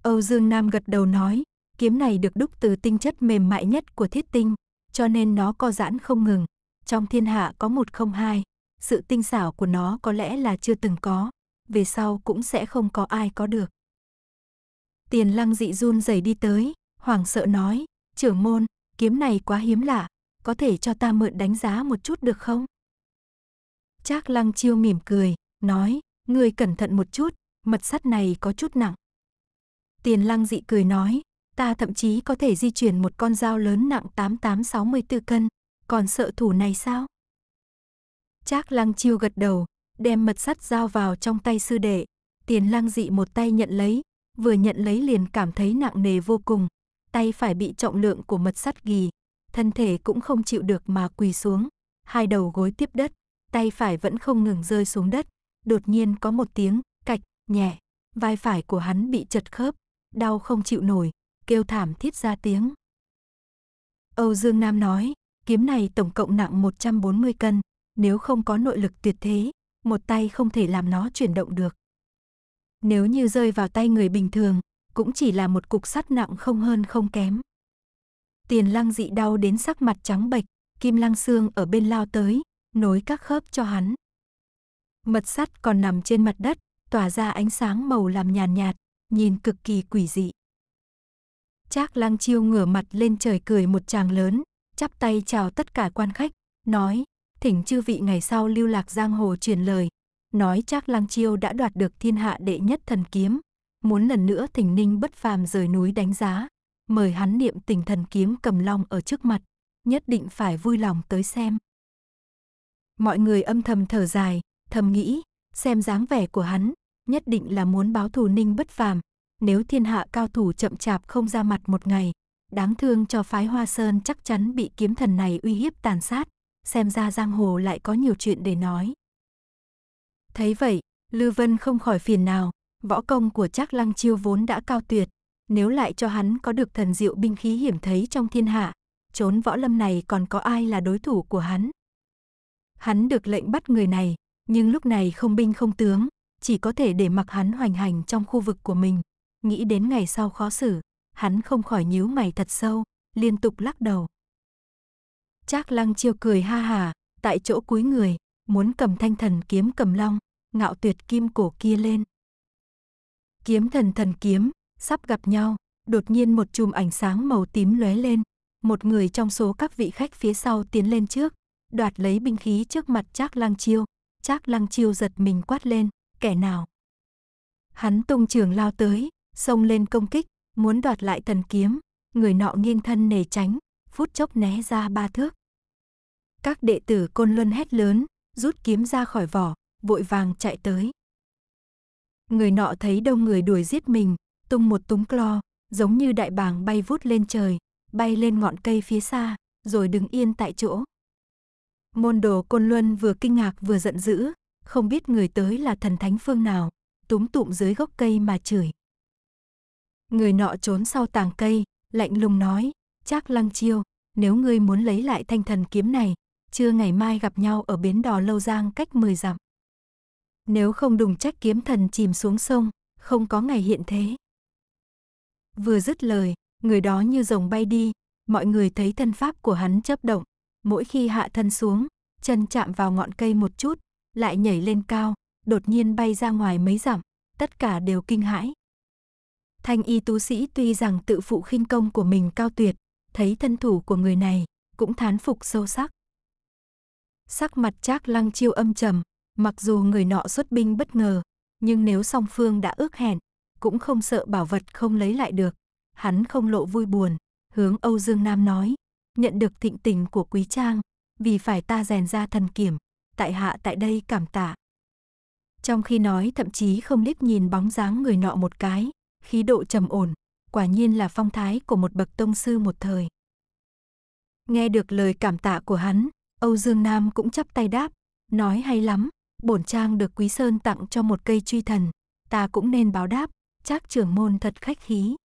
Âu Dương Nam gật đầu nói, kiếm này được đúc từ tinh chất mềm mại nhất của thiết tinh, cho nên nó co giãn không ngừng. Trong thiên hạ có một không hai, sự tinh xảo của nó có lẽ là chưa từng có, về sau cũng sẽ không có ai có được. Tiền lăng dị run rẩy đi tới, hoảng sợ nói, trưởng môn, kiếm này quá hiếm lạ, có thể cho ta mượn đánh giá một chút được không? Trác lăng chiêu mỉm cười, nói, Người cẩn thận một chút, mật sắt này có chút nặng. Tiền lăng dị cười nói, ta thậm chí có thể di chuyển một con dao lớn nặng 8864 cân, còn sợ thủ này sao? Trác lăng chiêu gật đầu, đem mật sắt dao vào trong tay sư đệ, tiền lăng dị một tay nhận lấy, vừa nhận lấy liền cảm thấy nặng nề vô cùng, tay phải bị trọng lượng của mật sắt ghi, thân thể cũng không chịu được mà quỳ xuống, hai đầu gối tiếp đất, tay phải vẫn không ngừng rơi xuống đất, đột nhiên có một tiếng cạch nhẹ, vai phải của hắn bị chật khớp, đau không chịu nổi, kêu thảm thiết ra tiếng. Âu Dương Nam nói, kiếm này tổng cộng nặng 140 cân, nếu không có nội lực tuyệt thế, một tay không thể làm nó chuyển động được. Nếu như rơi vào tay người bình thường, cũng chỉ là một cục sắt nặng không hơn không kém. Tiền lăng dị đau đến sắc mặt trắng bệch, kim lăng xương ở bên lao tới, nối các khớp cho hắn. Mật sắt còn nằm trên mặt đất, tỏa ra ánh sáng màu làm nhàn nhạt, nhạt, nhìn cực kỳ quỷ dị. Trác Lăng Chiêu ngửa mặt lên trời cười một tràng lớn, chắp tay chào tất cả quan khách, nói, thỉnh chư vị ngày sau lưu lạc giang hồ truyền lời, nói Trác Lăng Chiêu đã đoạt được thiên hạ đệ nhất thần kiếm, muốn lần nữa thỉnh ninh bất phàm rời núi đánh giá, mời hắn niệm tình thần kiếm cầm long ở trước mặt, nhất định phải vui lòng tới xem. Mọi người âm thầm thở dài, thầm nghĩ, xem dáng vẻ của hắn, nhất định là muốn báo thù ninh bất phàm. Nếu thiên hạ cao thủ chậm chạp không ra mặt một ngày, đáng thương cho phái Hoa Sơn chắc chắn bị kiếm thần này uy hiếp tàn sát, xem ra giang hồ lại có nhiều chuyện để nói. Thấy vậy, Lư Vân không khỏi phiền nào, võ công của Trác Lăng Chiêu vốn đã cao tuyệt, nếu lại cho hắn có được thần diệu binh khí hiểm thấy trong thiên hạ, trốn võ lâm này còn có ai là đối thủ của hắn. Hắn được lệnh bắt người này, nhưng lúc này không binh không tướng, chỉ có thể để mặc hắn hoành hành trong khu vực của mình. Nghĩ đến ngày sau khó xử, hắn không khỏi nhíu mày thật sâu, liên tục lắc đầu. Trác Lăng Chiêu cười ha hà, tại chỗ cuối người, muốn cầm thanh thần kiếm cầm long, ngạo tuyệt kim cổ kia lên. Kiếm thần thần kiếm, sắp gặp nhau, đột nhiên một chùm ánh sáng màu tím lóe lên, một người trong số các vị khách phía sau tiến lên trước, đoạt lấy binh khí trước mặt Trác Lăng Chiêu, Trác Lăng Chiêu giật mình quát lên, kẻ nào. Hắn tung trường lao tới, xông lên công kích, muốn đoạt lại thần kiếm, người nọ nghiêng thân nề tránh, phút chốc né ra ba thước. Các đệ tử côn luân hét lớn, rút kiếm ra khỏi vỏ, vội vàng chạy tới. Người nọ thấy đông người đuổi giết mình, tung một túng clo, giống như đại bàng bay vút lên trời, bay lên ngọn cây phía xa, rồi đứng yên tại chỗ. Môn đồ Côn Luân vừa kinh ngạc vừa giận dữ, không biết người tới là thần thánh phương nào, túm tụm dưới gốc cây mà chửi. Người nọ trốn sau tàng cây, lạnh lùng nói, chắc lăng chiêu, nếu ngươi muốn lấy lại thanh thần kiếm này, chưa ngày mai gặp nhau ở bến đò Lâu Giang cách mười dặm. Nếu không đùng trách kiếm thần chìm xuống sông, không có ngày hiện thế. Vừa dứt lời, người đó như rồng bay đi, mọi người thấy thân pháp của hắn chấp động, mỗi khi hạ thân xuống, chân chạm vào ngọn cây một chút, lại nhảy lên cao, đột nhiên bay ra ngoài mấy dặm, tất cả đều kinh hãi. Thanh y tú sĩ tuy rằng tự phụ khinh công của mình cao tuyệt, thấy thân thủ của người này, cũng thán phục sâu sắc. Sắc mặt Trác Lăng Chiêu âm trầm, mặc dù người nọ xuất binh bất ngờ, nhưng nếu song phương đã ước hẹn, cũng không sợ bảo vật không lấy lại được. Hắn không lộ vui buồn, hướng Âu Dương Nam nói, nhận được thịnh tình của quý trang, vì phải ta rèn ra thần kiểm, tại hạ tại đây cảm tạ. Trong khi nói thậm chí không liếc nhìn bóng dáng người nọ một cái, khí độ trầm ổn, quả nhiên là phong thái của một bậc tông sư một thời. Nghe được lời cảm tạ của hắn, Âu Dương Nam cũng chắp tay đáp, nói hay lắm, bổn trang được Quý Sơn tặng cho một cây truy thần, ta cũng nên báo đáp, chắc trưởng môn thật khách khí.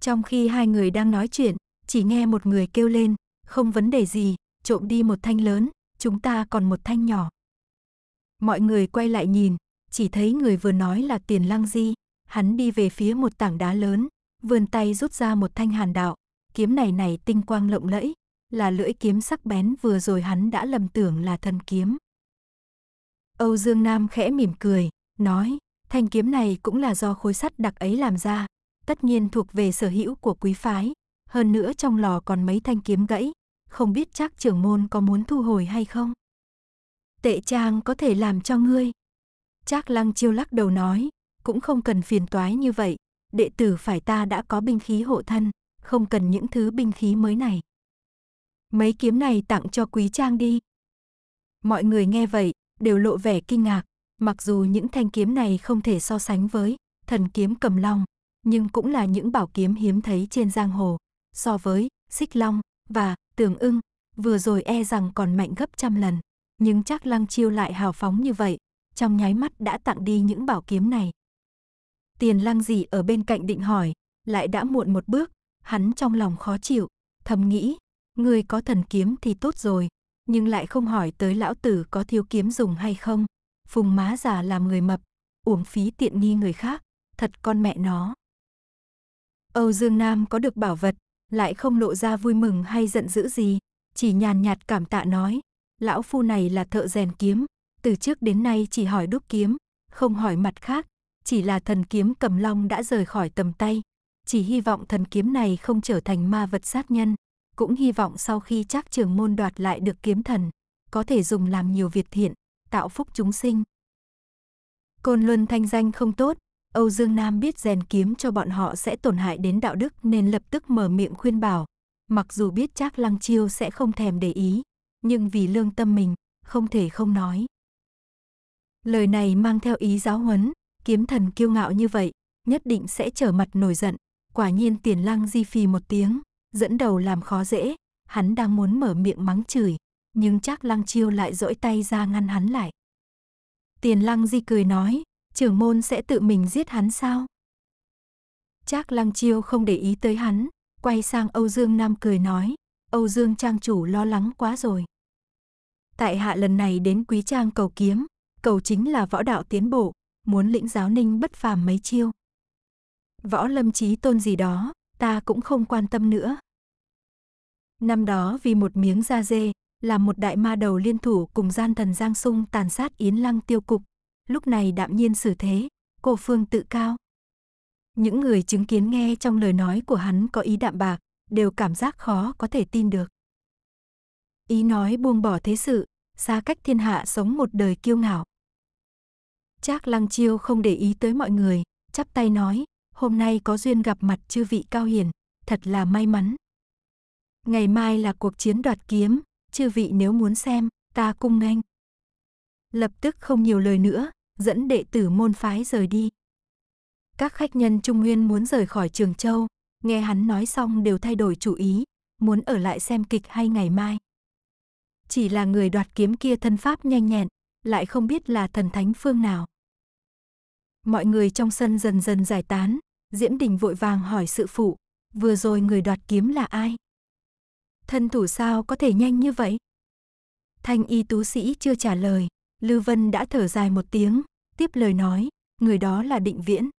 Trong khi hai người đang nói chuyện, chỉ nghe một người kêu lên, không vấn đề gì, trộm đi một thanh lớn, chúng ta còn một thanh nhỏ. Mọi người quay lại nhìn, chỉ thấy người vừa nói là tiền lăng di, hắn đi về phía một tảng đá lớn, vươn tay rút ra một thanh hàn đạo, kiếm này này tinh quang lộng lẫy, là lưỡi kiếm sắc bén vừa rồi hắn đã lầm tưởng là thần kiếm. Âu Dương Nam khẽ mỉm cười, nói, thanh kiếm này cũng là do khối sắt đặc ấy làm ra, tất nhiên thuộc về sở hữu của quý phái, hơn nữa trong lò còn mấy thanh kiếm gãy, không biết chắc trưởng môn có muốn thu hồi hay không? Tệ trang có thể làm cho ngươi. Chắc lăng chiêu lắc đầu nói, cũng không cần phiền toái như vậy, đệ tử phải ta đã có binh khí hộ thân, không cần những thứ binh khí mới này. Mấy kiếm này tặng cho quý trang đi. Mọi người nghe vậy, đều lộ vẻ kinh ngạc, mặc dù những thanh kiếm này không thể so sánh với thần kiếm cầm long, nhưng cũng là những bảo kiếm hiếm thấy trên giang hồ, so với xích long, và tưởng ưng, vừa rồi e rằng còn mạnh gấp trăm lần. Nhưng chắc lăng chiêu lại hào phóng như vậy, trong nháy mắt đã tặng đi những bảo kiếm này. Tiền lăng dị ở bên cạnh định hỏi, lại đã muộn một bước, hắn trong lòng khó chịu, thầm nghĩ, người có thần kiếm thì tốt rồi, nhưng lại không hỏi tới lão tử có thiếu kiếm dùng hay không. Phùng má già làm người mập, uổng phí tiện nghi người khác, thật con mẹ nó. Âu Dương Nam có được bảo vật, lại không lộ ra vui mừng hay giận dữ gì, chỉ nhàn nhạt cảm tạ nói, lão phu này là thợ rèn kiếm, từ trước đến nay chỉ hỏi đúc kiếm, không hỏi mặt khác, chỉ là thần kiếm cầm long đã rời khỏi tầm tay, chỉ hy vọng thần kiếm này không trở thành ma vật sát nhân, cũng hy vọng sau khi chắc trường môn đoạt lại được kiếm thần, có thể dùng làm nhiều việc thiện, tạo phúc chúng sinh. Côn Luân thanh danh không tốt, Âu Dương Nam biết rèn kiếm cho bọn họ sẽ tổn hại đến đạo đức nên lập tức mở miệng khuyên bảo. Mặc dù biết chắc Lăng Chiêu sẽ không thèm để ý, nhưng vì lương tâm mình, không thể không nói. Lời này mang theo ý giáo huấn, kiếm thần kiêu ngạo như vậy, nhất định sẽ trở mặt nổi giận. Quả nhiên tiền lăng di phì một tiếng, dẫn đầu làm khó dễ, hắn đang muốn mở miệng mắng chửi, nhưng chắc lăng chiêu lại dỗi tay ra ngăn hắn lại. Tiền lăng di cười nói, trưởng môn sẽ tự mình giết hắn sao? Trác Lăng Chiêu không để ý tới hắn, quay sang Âu Dương Nam cười nói, Âu Dương trang chủ lo lắng quá rồi. Tại hạ lần này đến Quý Trang cầu kiếm, cầu chính là võ đạo tiến bộ, muốn lĩnh giáo ninh bất phàm mấy chiêu. Võ lâm trí tôn gì đó, ta cũng không quan tâm nữa. Năm đó vì một miếng da dê, là một đại ma đầu liên thủ cùng gian thần Giang Sung tàn sát Yến Lăng tiêu cục, lúc này đạm nhiên xử thế, cô Phương tự cao. Những người chứng kiến nghe trong lời nói của hắn có ý đạm bạc, đều cảm giác khó có thể tin được. Ý nói buông bỏ thế sự, xa cách thiên hạ sống một đời kiêu ngạo. Trác Lăng Chiêu không để ý tới mọi người, chắp tay nói, hôm nay có duyên gặp mặt chư vị cao hiền, thật là may mắn. Ngày mai là cuộc chiến đoạt kiếm, chư vị nếu muốn xem, ta cung nghênh. Lập tức không nhiều lời nữa, dẫn đệ tử môn phái rời đi. Các khách nhân Trung Nguyên muốn rời khỏi Trường Châu, nghe hắn nói xong đều thay đổi chủ ý, muốn ở lại xem kịch hay ngày mai. Chỉ là người đoạt kiếm kia thân pháp nhanh nhẹn, lại không biết là thần thánh phương nào. Mọi người trong sân dần dần giải tán, Diễm Đình vội vàng hỏi sự phụ, vừa rồi người đoạt kiếm là ai? Thân thủ sao có thể nhanh như vậy? Thanh y tú sĩ chưa trả lời, lưu Vân đã thở dài một tiếng, tiếp lời nói, người đó là Định Viễn.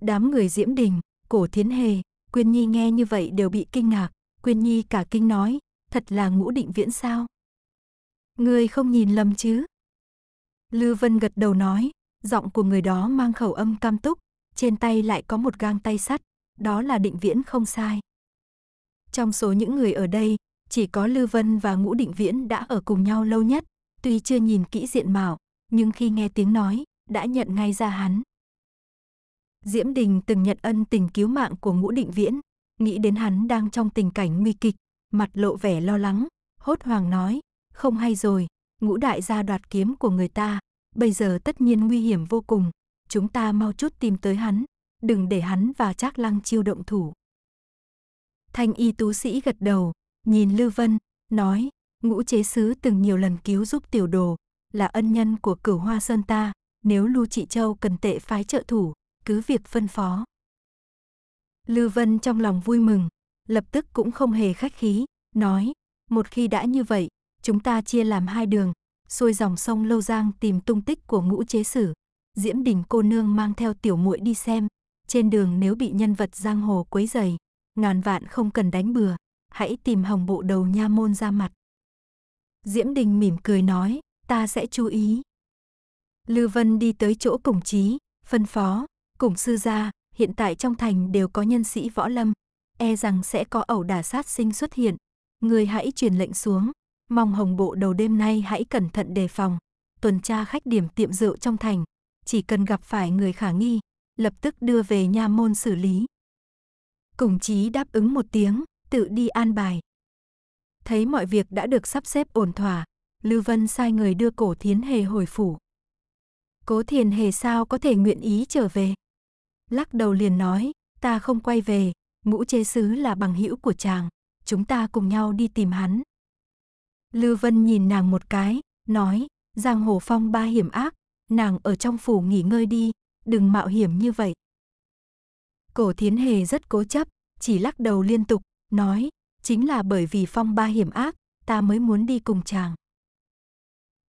Đám người Diễm Đình, Cổ Thiến Hề, Quyên Nhi nghe như vậy đều bị kinh ngạc, Quyên Nhi cả kinh nói, thật là ngũ Định Viễn sao? người không nhìn lầm chứ? lưu Vân gật đầu nói, giọng của người đó mang khẩu âm cam túc, trên tay lại có một gang tay sắt, đó là Định Viễn không sai. Trong số những người ở đây, chỉ có lưu Vân và Ngũ Định Viễn đã ở cùng nhau lâu nhất, tuy chưa nhìn kỹ diện mạo, nhưng khi nghe tiếng nói, đã nhận ngay ra hắn. Diễm Đình từng nhận ân tình cứu mạng của Ngũ Định Viễn, nghĩ đến hắn đang trong tình cảnh nguy kịch, mặt lộ vẻ lo lắng, hốt hoảng nói, không hay rồi, Ngũ Đại gia đoạt kiếm của người ta, bây giờ tất nhiên nguy hiểm vô cùng, chúng ta mau chút tìm tới hắn, đừng để hắn và Trác Lăng chiêu động thủ. Thanh y tú sĩ gật đầu, nhìn Lư Vân, nói, ngũ chế sứ từng nhiều lần cứu giúp tiểu đồ, là ân nhân của cửu hoa sơn ta, nếu Lưu Trị Châu cần tệ phái trợ thủ, cứ việc phân phó. lưu Vân trong lòng vui mừng, lập tức cũng không hề khách khí, nói, một khi đã như vậy, chúng ta chia làm hai đường, xuôi dòng sông Lâu Giang tìm tung tích của ngũ chế sử. Diễm Đình cô nương mang theo tiểu muội đi xem, trên đường nếu bị nhân vật giang hồ quấy rầy, ngàn vạn không cần đánh bừa, hãy tìm hồng bộ đầu nha môn ra mặt. Diễm Đình mỉm cười nói, ta sẽ chú ý. Lưu Vân đi tới chỗ Củng trí, phân phó, Củng sư gia, hiện tại trong thành đều có nhân sĩ võ lâm, e rằng sẽ có ẩu đả sát sinh xuất hiện. Người hãy truyền lệnh xuống, mong hồng bộ đầu đêm nay hãy cẩn thận đề phòng, tuần tra khách điểm tiệm rượu trong thành, chỉ cần gặp phải người khả nghi, lập tức đưa về nha môn xử lý. Củng trí đáp ứng một tiếng, tự đi an bài. Thấy mọi việc đã được sắp xếp ổn thỏa, Lưu Vân sai người đưa cổ thiến hề hồi phủ. Cố thiền hề sao có thể nguyện ý trở về? Lắc đầu liền nói, ta không quay về, ngũ chế sứ là bằng hữu của chàng, chúng ta cùng nhau đi tìm hắn. Lưu Vân nhìn nàng một cái, nói, giang hồ phong ba hiểm ác, nàng ở trong phủ nghỉ ngơi đi, đừng mạo hiểm như vậy. Cổ thiến hề rất cố chấp, chỉ lắc đầu liên tục, nói, chính là bởi vì phong ba hiểm ác, ta mới muốn đi cùng chàng.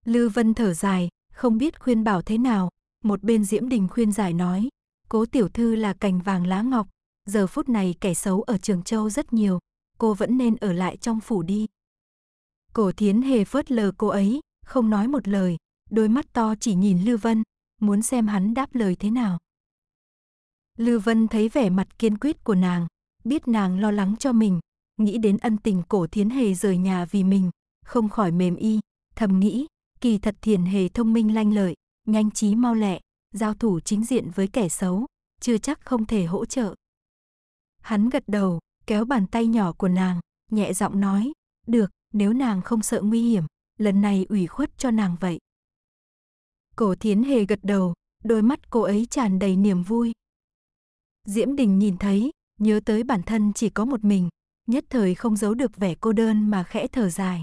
Lư Vân thở dài, không biết khuyên bảo thế nào, một bên Diễm Đình khuyên giải nói, cố tiểu thư là cành vàng lá ngọc, giờ phút này kẻ xấu ở Trường Châu rất nhiều, cô vẫn nên ở lại trong phủ đi. Cổ thiến hề phớt lờ cô ấy, không nói một lời, đôi mắt to chỉ nhìn Lư Vân, muốn xem hắn đáp lời thế nào. Lư Vân thấy vẻ mặt kiên quyết của nàng, biết nàng lo lắng cho mình, nghĩ đến ân tình cổ thiến hề rời nhà vì mình, không khỏi mềm y, thầm nghĩ, kỳ thật thiền hề thông minh lanh lợi, nhanh trí mau lẹ, giao thủ chính diện với kẻ xấu, chưa chắc không thể hỗ trợ. Hắn gật đầu, kéo bàn tay nhỏ của nàng, nhẹ giọng nói, được, nếu nàng không sợ nguy hiểm, lần này ủy khuất cho nàng vậy. Cổ thiến hề gật đầu, đôi mắt cô ấy tràn đầy niềm vui. Diễm Đình nhìn thấy, nhớ tới bản thân chỉ có một mình, nhất thời không giấu được vẻ cô đơn mà khẽ thở dài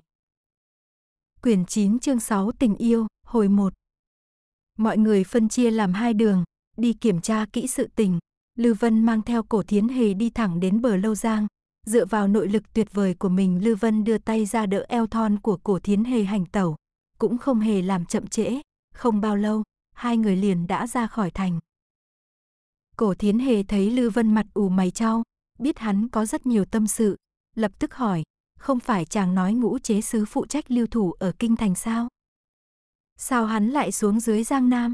quyển 9 chương 6 tình yêu, hồi 1. Mọi người phân chia làm hai đường, đi kiểm tra kỹ sự tình. Lưu Vân mang theo cổ thiến hề đi thẳng đến bờ lâu giang. Dựa vào nội lực tuyệt vời của mình Lưu Vân đưa tay ra đỡ eo thon của cổ thiến hề hành tẩu. Cũng không hề làm chậm trễ, không bao lâu, hai người liền đã ra khỏi thành. Cổ thiến hề thấy Lưu Vân mặt ù mày trao, biết hắn có rất nhiều tâm sự, lập tức hỏi, không phải chàng nói ngũ chế sứ phụ trách lưu thủ ở kinh thành sao? Sao hắn lại xuống dưới Giang Nam?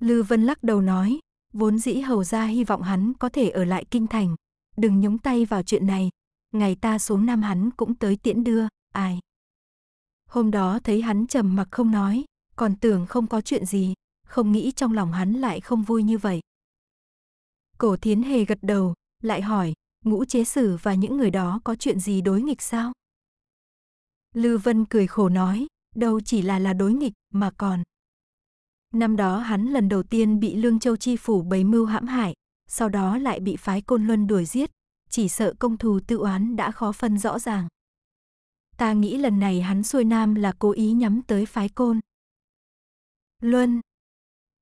Lư Vân lắc đầu nói, vốn dĩ hầu ra hy vọng hắn có thể ở lại kinh thành, đừng nhúng tay vào chuyện này, ngày ta xuống Nam hắn cũng tới tiễn đưa, ai. Hôm đó thấy hắn trầm mặc không nói, còn tưởng không có chuyện gì, không nghĩ trong lòng hắn lại không vui như vậy. Cổ thiến hề gật đầu, lại hỏi, ngũ chế sử và những người đó có chuyện gì đối nghịch sao? Lư Vân cười khổ nói, đâu chỉ là là đối nghịch mà còn. Năm đó hắn lần đầu tiên bị Lương Châu Chi phủ bấy mưu hãm hại, sau đó lại bị phái Côn Luân đuổi giết, chỉ sợ công thù tự oán đã khó phân rõ ràng. Ta nghĩ lần này hắn xuôi nam là cố ý nhắm tới phái Côn. Luân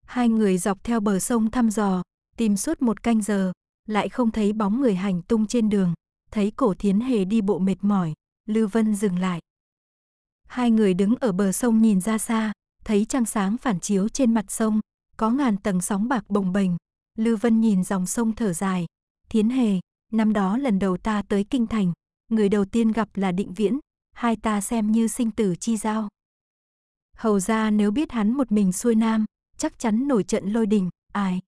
Hai người dọc theo bờ sông thăm dò, tìm suốt một canh giờ, lại không thấy bóng người hành tung trên đường, thấy cổ thiến hề đi bộ mệt mỏi, Lưu Vân dừng lại. Hai người đứng ở bờ sông nhìn ra xa, thấy trăng sáng phản chiếu trên mặt sông, có ngàn tầng sóng bạc bồng bềnh. Lưu Vân nhìn dòng sông thở dài. Thiến hề, năm đó lần đầu ta tới Kinh Thành, người đầu tiên gặp là Định Viễn, hai ta xem như sinh tử chi giao. Hầu ra nếu biết hắn một mình xuôi nam, chắc chắn nổi trận lôi đình, ai.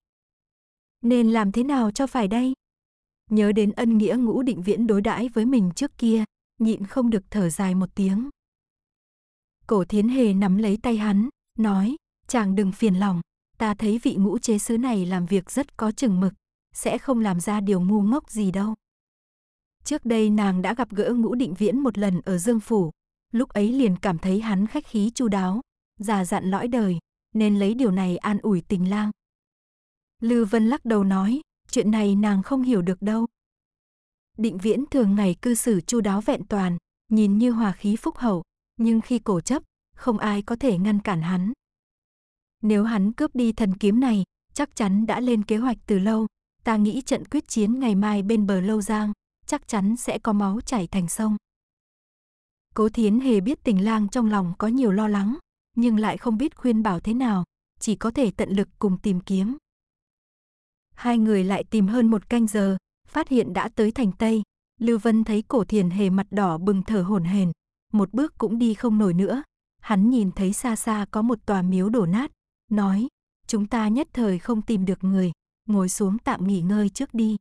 Nên làm thế nào cho phải đây? Nhớ đến ân nghĩa ngũ định viễn đối đãi với mình trước kia, nhịn không được thở dài một tiếng. Cổ thiến hề nắm lấy tay hắn, nói, chàng đừng phiền lòng, ta thấy vị ngũ chế sứ này làm việc rất có chừng mực, sẽ không làm ra điều ngu ngốc gì đâu. Trước đây nàng đã gặp gỡ ngũ định viễn một lần ở Dương Phủ, lúc ấy liền cảm thấy hắn khách khí chu đáo, già dặn lõi đời, nên lấy điều này an ủi tình lang, Lưu Vân lắc đầu nói, chuyện này nàng không hiểu được đâu. Định viễn thường ngày cư xử chu đáo vẹn toàn, nhìn như hòa khí phúc hậu, nhưng khi cổ chấp, không ai có thể ngăn cản hắn. Nếu hắn cướp đi thần kiếm này, chắc chắn đã lên kế hoạch từ lâu, ta nghĩ trận quyết chiến ngày mai bên bờ Lâu Giang, chắc chắn sẽ có máu chảy thành sông. Cố Thiến Hề biết tình lang trong lòng có nhiều lo lắng, nhưng lại không biết khuyên bảo thế nào, chỉ có thể tận lực cùng tìm kiếm. Hai người lại tìm hơn một canh giờ, phát hiện đã tới thành Tây. Lưu Vân thấy cổ thiền hề mặt đỏ bừng thở hổn hển, một bước cũng đi không nổi nữa. Hắn nhìn thấy xa xa có một tòa miếu đổ nát, nói, chúng ta nhất thời không tìm được người, ngồi xuống tạm nghỉ ngơi trước đi.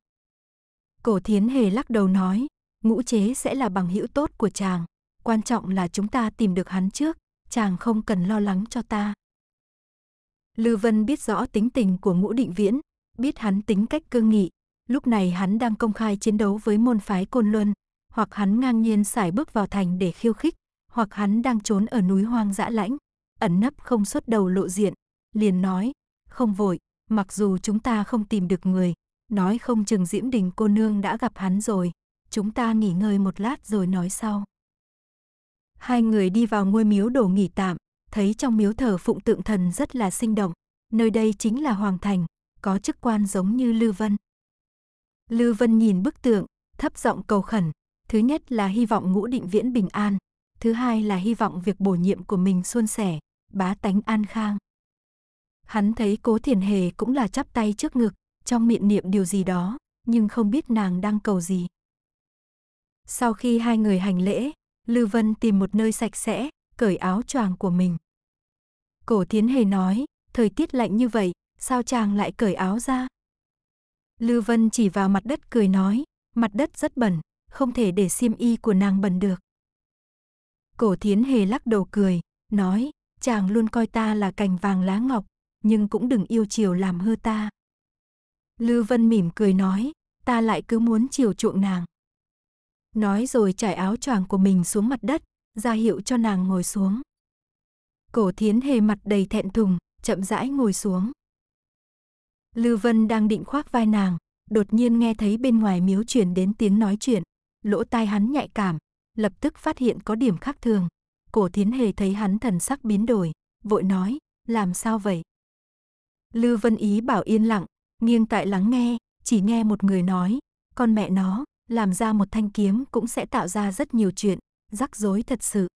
Cổ thiến hề lắc đầu nói, ngũ chế sẽ là bằng hữu tốt của chàng, quan trọng là chúng ta tìm được hắn trước, chàng không cần lo lắng cho ta. lưu Vân biết rõ tính tình của ngũ định viễn, biết hắn tính cách cương nghị, lúc này hắn đang công khai chiến đấu với môn phái Côn Luân, hoặc hắn ngang nhiên xài bước vào thành để khiêu khích, hoặc hắn đang trốn ở núi hoang dã lãnh, ẩn nấp không xuất đầu lộ diện, liền nói, không vội, mặc dù chúng ta không tìm được người, nói không chừng Diễm Đình cô nương đã gặp hắn rồi, chúng ta nghỉ ngơi một lát rồi nói sau. Hai người đi vào ngôi miếu đổ nghỉ tạm, thấy trong miếu thờ phụng tượng thần rất là sinh động, nơi đây chính là hoàng thành, có chức quan giống như Lưu Vân. Lưu Vân nhìn bức tượng, thấp giọng cầu khẩn, thứ nhất là hy vọng ngũ định viễn bình an, thứ hai là hy vọng việc bổ nhiệm của mình suôn sẻ, bá tánh an khang. Hắn thấy cố thiền hề cũng là chắp tay trước ngực, trong miệng niệm điều gì đó, nhưng không biết nàng đang cầu gì. Sau khi hai người hành lễ, Lưu Vân tìm một nơi sạch sẽ, cởi áo choàng của mình. Cổ Thiến Hề nói, thời tiết lạnh như vậy, sao chàng lại cởi áo ra? Lưu Vân chỉ vào mặt đất cười nói, mặt đất rất bẩn, không thể để xiêm y của nàng bẩn được. Cổ thiến hề lắc đầu cười, nói, chàng luôn coi ta là cành vàng lá ngọc, nhưng cũng đừng yêu chiều làm hư ta. Lưu Vân mỉm cười nói, ta lại cứ muốn chiều chuộng nàng. Nói rồi trải áo choàng của mình xuống mặt đất, ra hiệu cho nàng ngồi xuống. Cổ thiến hề mặt đầy thẹn thùng, chậm rãi ngồi xuống. Lưu Vân đang định khoác vai nàng, đột nhiên nghe thấy bên ngoài miếu truyền đến tiếng nói chuyện. Lỗ tai hắn nhạy cảm, lập tức phát hiện có điểm khác thường. Cổ Thiến Hề thấy hắn thần sắc biến đổi, vội nói, làm sao vậy? Lưu Vân Ý bảo yên lặng, nghiêng tại lắng nghe, chỉ nghe một người nói, con mẹ nó, làm ra một thanh kiếm cũng sẽ tạo ra rất nhiều chuyện, rắc rối thật sự.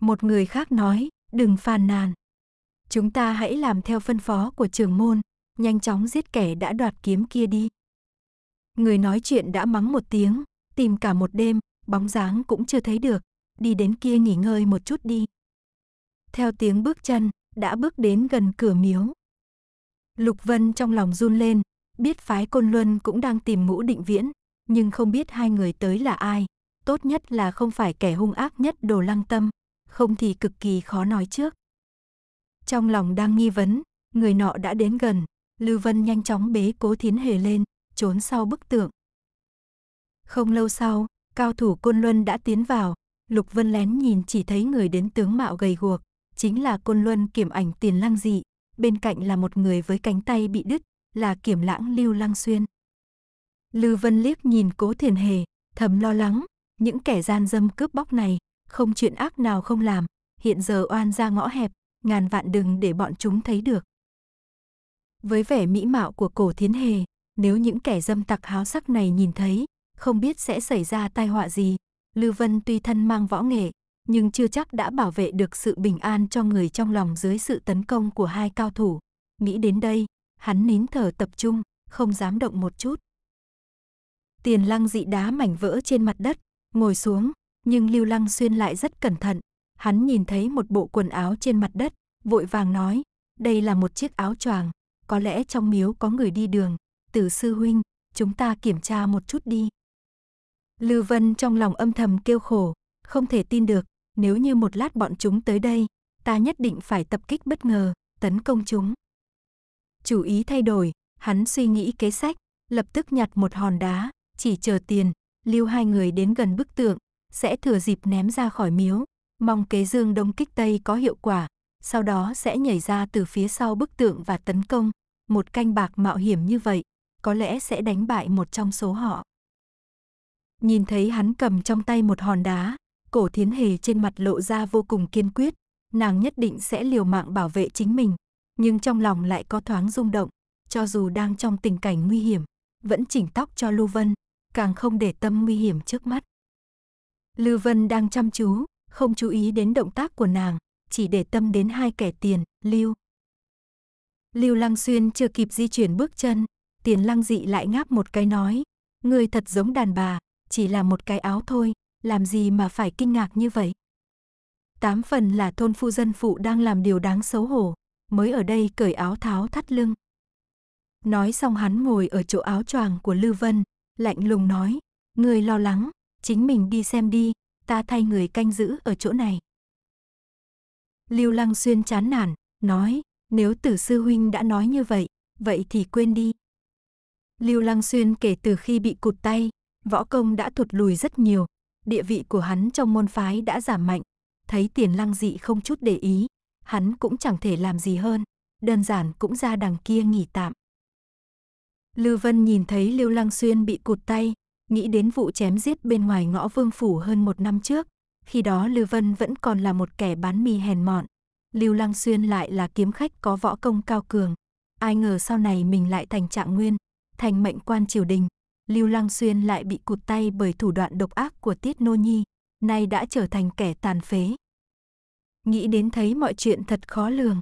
Một người khác nói, đừng phàn nàn. Chúng ta hãy làm theo phân phó của trường môn, nhanh chóng giết kẻ đã đoạt kiếm kia đi. Người nói chuyện đã mắng một tiếng, tìm cả một đêm, bóng dáng cũng chưa thấy được, đi đến kia nghỉ ngơi một chút đi. Theo tiếng bước chân, đã bước đến gần cửa miếu. Lục Vân trong lòng run lên, biết phái Côn Luân cũng đang tìm ngũ định viễn, nhưng không biết hai người tới là ai, tốt nhất là không phải kẻ hung ác nhất đồ lăng tâm, không thì cực kỳ khó nói trước. Trong lòng đang nghi vấn, người nọ đã đến gần, Lưu Vân nhanh chóng bế cố thiến hề lên, trốn sau bức tượng. Không lâu sau, cao thủ Côn Luân đã tiến vào, Lục Vân lén nhìn chỉ thấy người đến tướng mạo gầy guộc, chính là Côn Luân kiểm ảnh tiền lăng dị, bên cạnh là một người với cánh tay bị đứt, là kiểm lãng Lưu Lăng Xuyên. Lưu Vân liếc nhìn cố thiền hề, thầm lo lắng, những kẻ gian dâm cướp bóc này, không chuyện ác nào không làm, hiện giờ oan ra ngõ hẹp, ngàn vạn đừng để bọn chúng thấy được. Với vẻ mỹ mạo của cổ thiến hề, nếu những kẻ dâm tặc háo sắc này nhìn thấy, không biết sẽ xảy ra tai họa gì. Lưu Vân tuy thân mang võ nghệ, nhưng chưa chắc đã bảo vệ được sự bình an cho người trong lòng dưới sự tấn công của hai cao thủ. Nghĩ đến đây, hắn nín thở tập trung, không dám động một chút. Tiền lăng dị đá mảnh vỡ trên mặt đất, ngồi xuống, nhưng Lưu Lăng Xuyên lại rất cẩn thận. Hắn nhìn thấy một bộ quần áo trên mặt đất, vội vàng nói, đây là một chiếc áo choàng có lẽ trong miếu có người đi đường, tử sư huynh, chúng ta kiểm tra một chút đi. Lưu Vân trong lòng âm thầm kêu khổ, không thể tin được, nếu như một lát bọn chúng tới đây, ta nhất định phải tập kích bất ngờ, tấn công chúng. Chủ ý thay đổi, hắn suy nghĩ kế sách, lập tức nhặt một hòn đá, chỉ chờ tiền, lưu hai người đến gần bức tượng, sẽ thừa dịp ném ra khỏi miếu, mong kế dương đông kích tây có hiệu quả, sau đó sẽ nhảy ra từ phía sau bức tượng và tấn công một canh bạc mạo hiểm như vậy, có lẽ sẽ đánh bại một trong số họ. Nhìn thấy hắn cầm trong tay một hòn đá, cổ thiến hề trên mặt lộ ra vô cùng kiên quyết, nàng nhất định sẽ liều mạng bảo vệ chính mình, nhưng trong lòng lại có thoáng rung động, cho dù đang trong tình cảnh nguy hiểm, vẫn chỉnh tóc cho Lưu Vân, càng không để tâm nguy hiểm trước mắt. Lưu Vân đang chăm chú, không chú ý đến động tác của nàng, chỉ để tâm đến hai kẻ tiền, Lưu, Lưu Lăng Xuyên chưa kịp di chuyển bước chân, Tiền Lăng Dị lại ngáp một cái nói, người thật giống đàn bà, chỉ là một cái áo thôi, làm gì mà phải kinh ngạc như vậy. Tám phần là thôn phu dân phụ đang làm điều đáng xấu hổ, mới ở đây cởi áo tháo thắt lưng. Nói xong hắn ngồi ở chỗ áo choàng của Lưu Vân, lạnh lùng nói, người lo lắng, chính mình đi xem đi, ta thay người canh giữ ở chỗ này. Lưu Lăng Xuyên chán nản, nói, nếu tử sư huynh đã nói như vậy, vậy thì quên đi. Lưu Lăng Xuyên kể từ khi bị cụt tay, võ công đã thụt lùi rất nhiều, địa vị của hắn trong môn phái đã giảm mạnh, thấy tiền lăng dị không chút để ý, hắn cũng chẳng thể làm gì hơn, đơn giản cũng ra đằng kia nghỉ tạm. Lưu Vân nhìn thấy Lưu Lăng Xuyên bị cụt tay, nghĩ đến vụ chém giết bên ngoài ngõ vương phủ hơn một năm trước, khi đó Lưu Vân vẫn còn là một kẻ bán mì hèn mọn, Lưu Lăng Xuyên lại là kiếm khách có võ công cao cường. Ai ngờ sau này mình lại thành trạng nguyên, thành mệnh quan triều đình. Lưu Lăng Xuyên lại bị cụt tay bởi thủ đoạn độc ác của Tiết Nô Nhi, nay đã trở thành kẻ tàn phế. Nghĩ đến thấy mọi chuyện thật khó lường.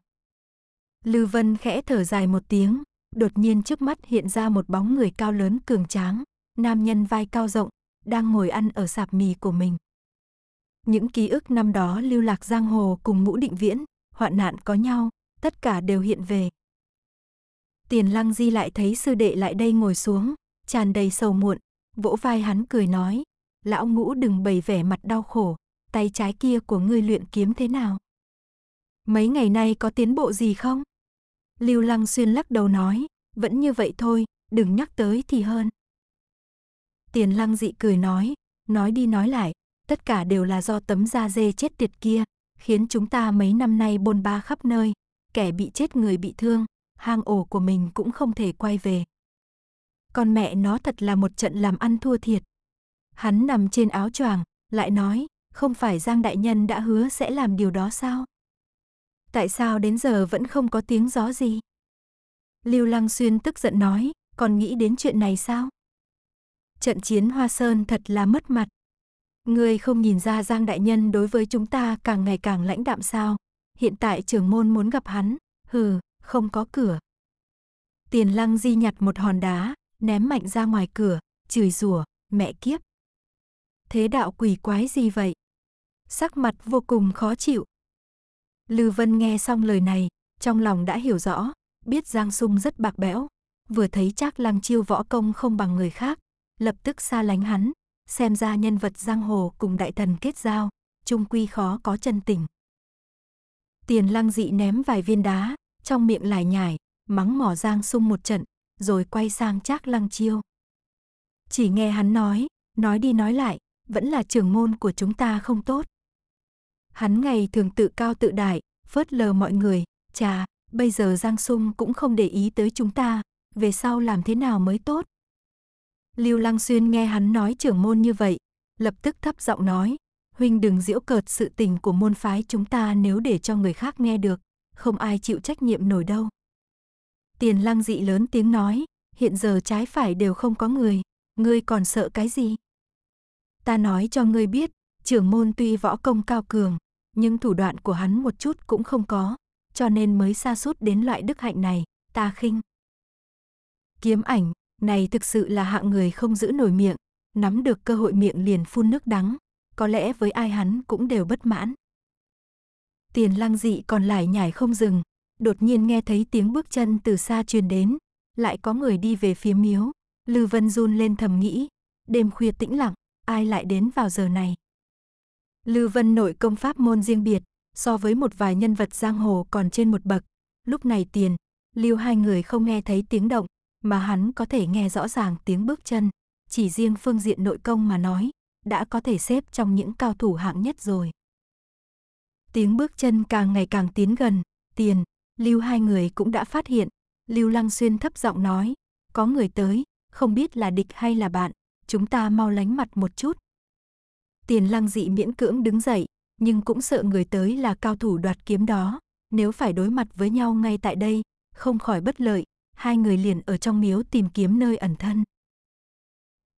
Lưu Vân khẽ thở dài một tiếng, đột nhiên trước mắt hiện ra một bóng người cao lớn cường tráng, nam nhân vai cao rộng, đang ngồi ăn ở sạp mì của mình. Những ký ức năm đó lưu lạc giang hồ cùng ngũ định viễn, hoạn nạn có nhau, tất cả đều hiện về. Tiền lăng di lại thấy sư đệ lại đây ngồi xuống, tràn đầy sầu muộn, vỗ vai hắn cười nói, lão ngũ đừng bày vẻ mặt đau khổ, tay trái kia của ngươi luyện kiếm thế nào? Mấy ngày nay có tiến bộ gì không? Lưu Lăng Xuyên lắc đầu nói, vẫn như vậy thôi, đừng nhắc tới thì hơn. Tiền Lăng dị cười nói, nói đi nói lại, tất cả đều là do tấm da dê chết tiệt kia, khiến chúng ta mấy năm nay bôn ba khắp nơi, kẻ bị chết người bị thương, hang ổ của mình cũng không thể quay về. Con mẹ nó thật là một trận làm ăn thua thiệt. Hắn nằm trên áo choàng, lại nói, không phải Giang Đại Nhân đã hứa sẽ làm điều đó sao? Tại sao đến giờ vẫn không có tiếng gió gì? Lưu Lăng Xuyên tức giận nói, còn nghĩ đến chuyện này sao? Trận chiến Hoa Sơn thật là mất mặt. Ngươi không nhìn ra Giang Đại Nhân đối với chúng ta càng ngày càng lãnh đạm sao? Hiện tại trưởng môn muốn gặp hắn, hừ, không có cửa. Tiền lăng di nhặt một hòn đá, ném mạnh ra ngoài cửa, chửi rủa, mẹ kiếp. Thế đạo quỷ quái gì vậy? Sắc mặt vô cùng khó chịu. Lư Vân nghe xong lời này, trong lòng đã hiểu rõ, biết Giang Sung rất bạc bẽo. Vừa thấy chắc lăng chiêu võ công không bằng người khác, lập tức xa lánh hắn, xem ra nhân vật giang hồ cùng đại thần kết giao, trung quy khó có chân tình. Tiền lăng dị ném vài viên đá, trong miệng lải nhải, mắng mỏ giang sung một trận, rồi quay sang trác lăng chiêu. Chỉ nghe hắn nói, nói đi nói lại, vẫn là trưởng môn của chúng ta không tốt. Hắn ngày thường tự cao tự đại, phớt lờ mọi người, chà, bây giờ Giang Sung cũng không để ý tới chúng ta, về sau làm thế nào mới tốt, Lưu Lăng Xuyên nghe hắn nói trưởng môn như vậy, lập tức thấp giọng nói, huynh đừng diễu cợt sự tình của môn phái chúng ta nếu để cho người khác nghe được, không ai chịu trách nhiệm nổi đâu. Tiền Lăng dị lớn tiếng nói, hiện giờ trái phải đều không có người, ngươi còn sợ cái gì? Ta nói cho ngươi biết, trưởng môn tuy võ công cao cường, nhưng thủ đoạn của hắn một chút cũng không có, cho nên mới xa sút đến loại đức hạnh này, ta khinh. Kiếm ảnh, này thực sự là hạng người không giữ nổi miệng, nắm được cơ hội miệng liền phun nước đắng, có lẽ với ai hắn cũng đều bất mãn. Tiền lăng dị còn lại nhảy không dừng, đột nhiên nghe thấy tiếng bước chân từ xa truyền đến, lại có người đi về phía miếu. Lư Vân run lên thầm nghĩ, đêm khuya tĩnh lặng, ai lại đến vào giờ này. Lư Vân nội công pháp môn riêng biệt, so với một vài nhân vật giang hồ còn trên một bậc. Lúc này tiền, lưu hai người không nghe thấy tiếng động, mà hắn có thể nghe rõ ràng tiếng bước chân, chỉ riêng phương diện nội công mà nói, đã có thể xếp trong những cao thủ hạng nhất rồi. Tiếng bước chân càng ngày càng tiến gần, tiền, lưu hai người cũng đã phát hiện, lưu lăng xuyên thấp giọng nói, có người tới, không biết là địch hay là bạn, chúng ta mau lánh mặt một chút. Tiền lăng dị miễn cưỡng đứng dậy, nhưng cũng sợ người tới là cao thủ đoạt kiếm đó, nếu phải đối mặt với nhau ngay tại đây, không khỏi bất lợi, hai người liền ở trong miếu tìm kiếm nơi ẩn thân.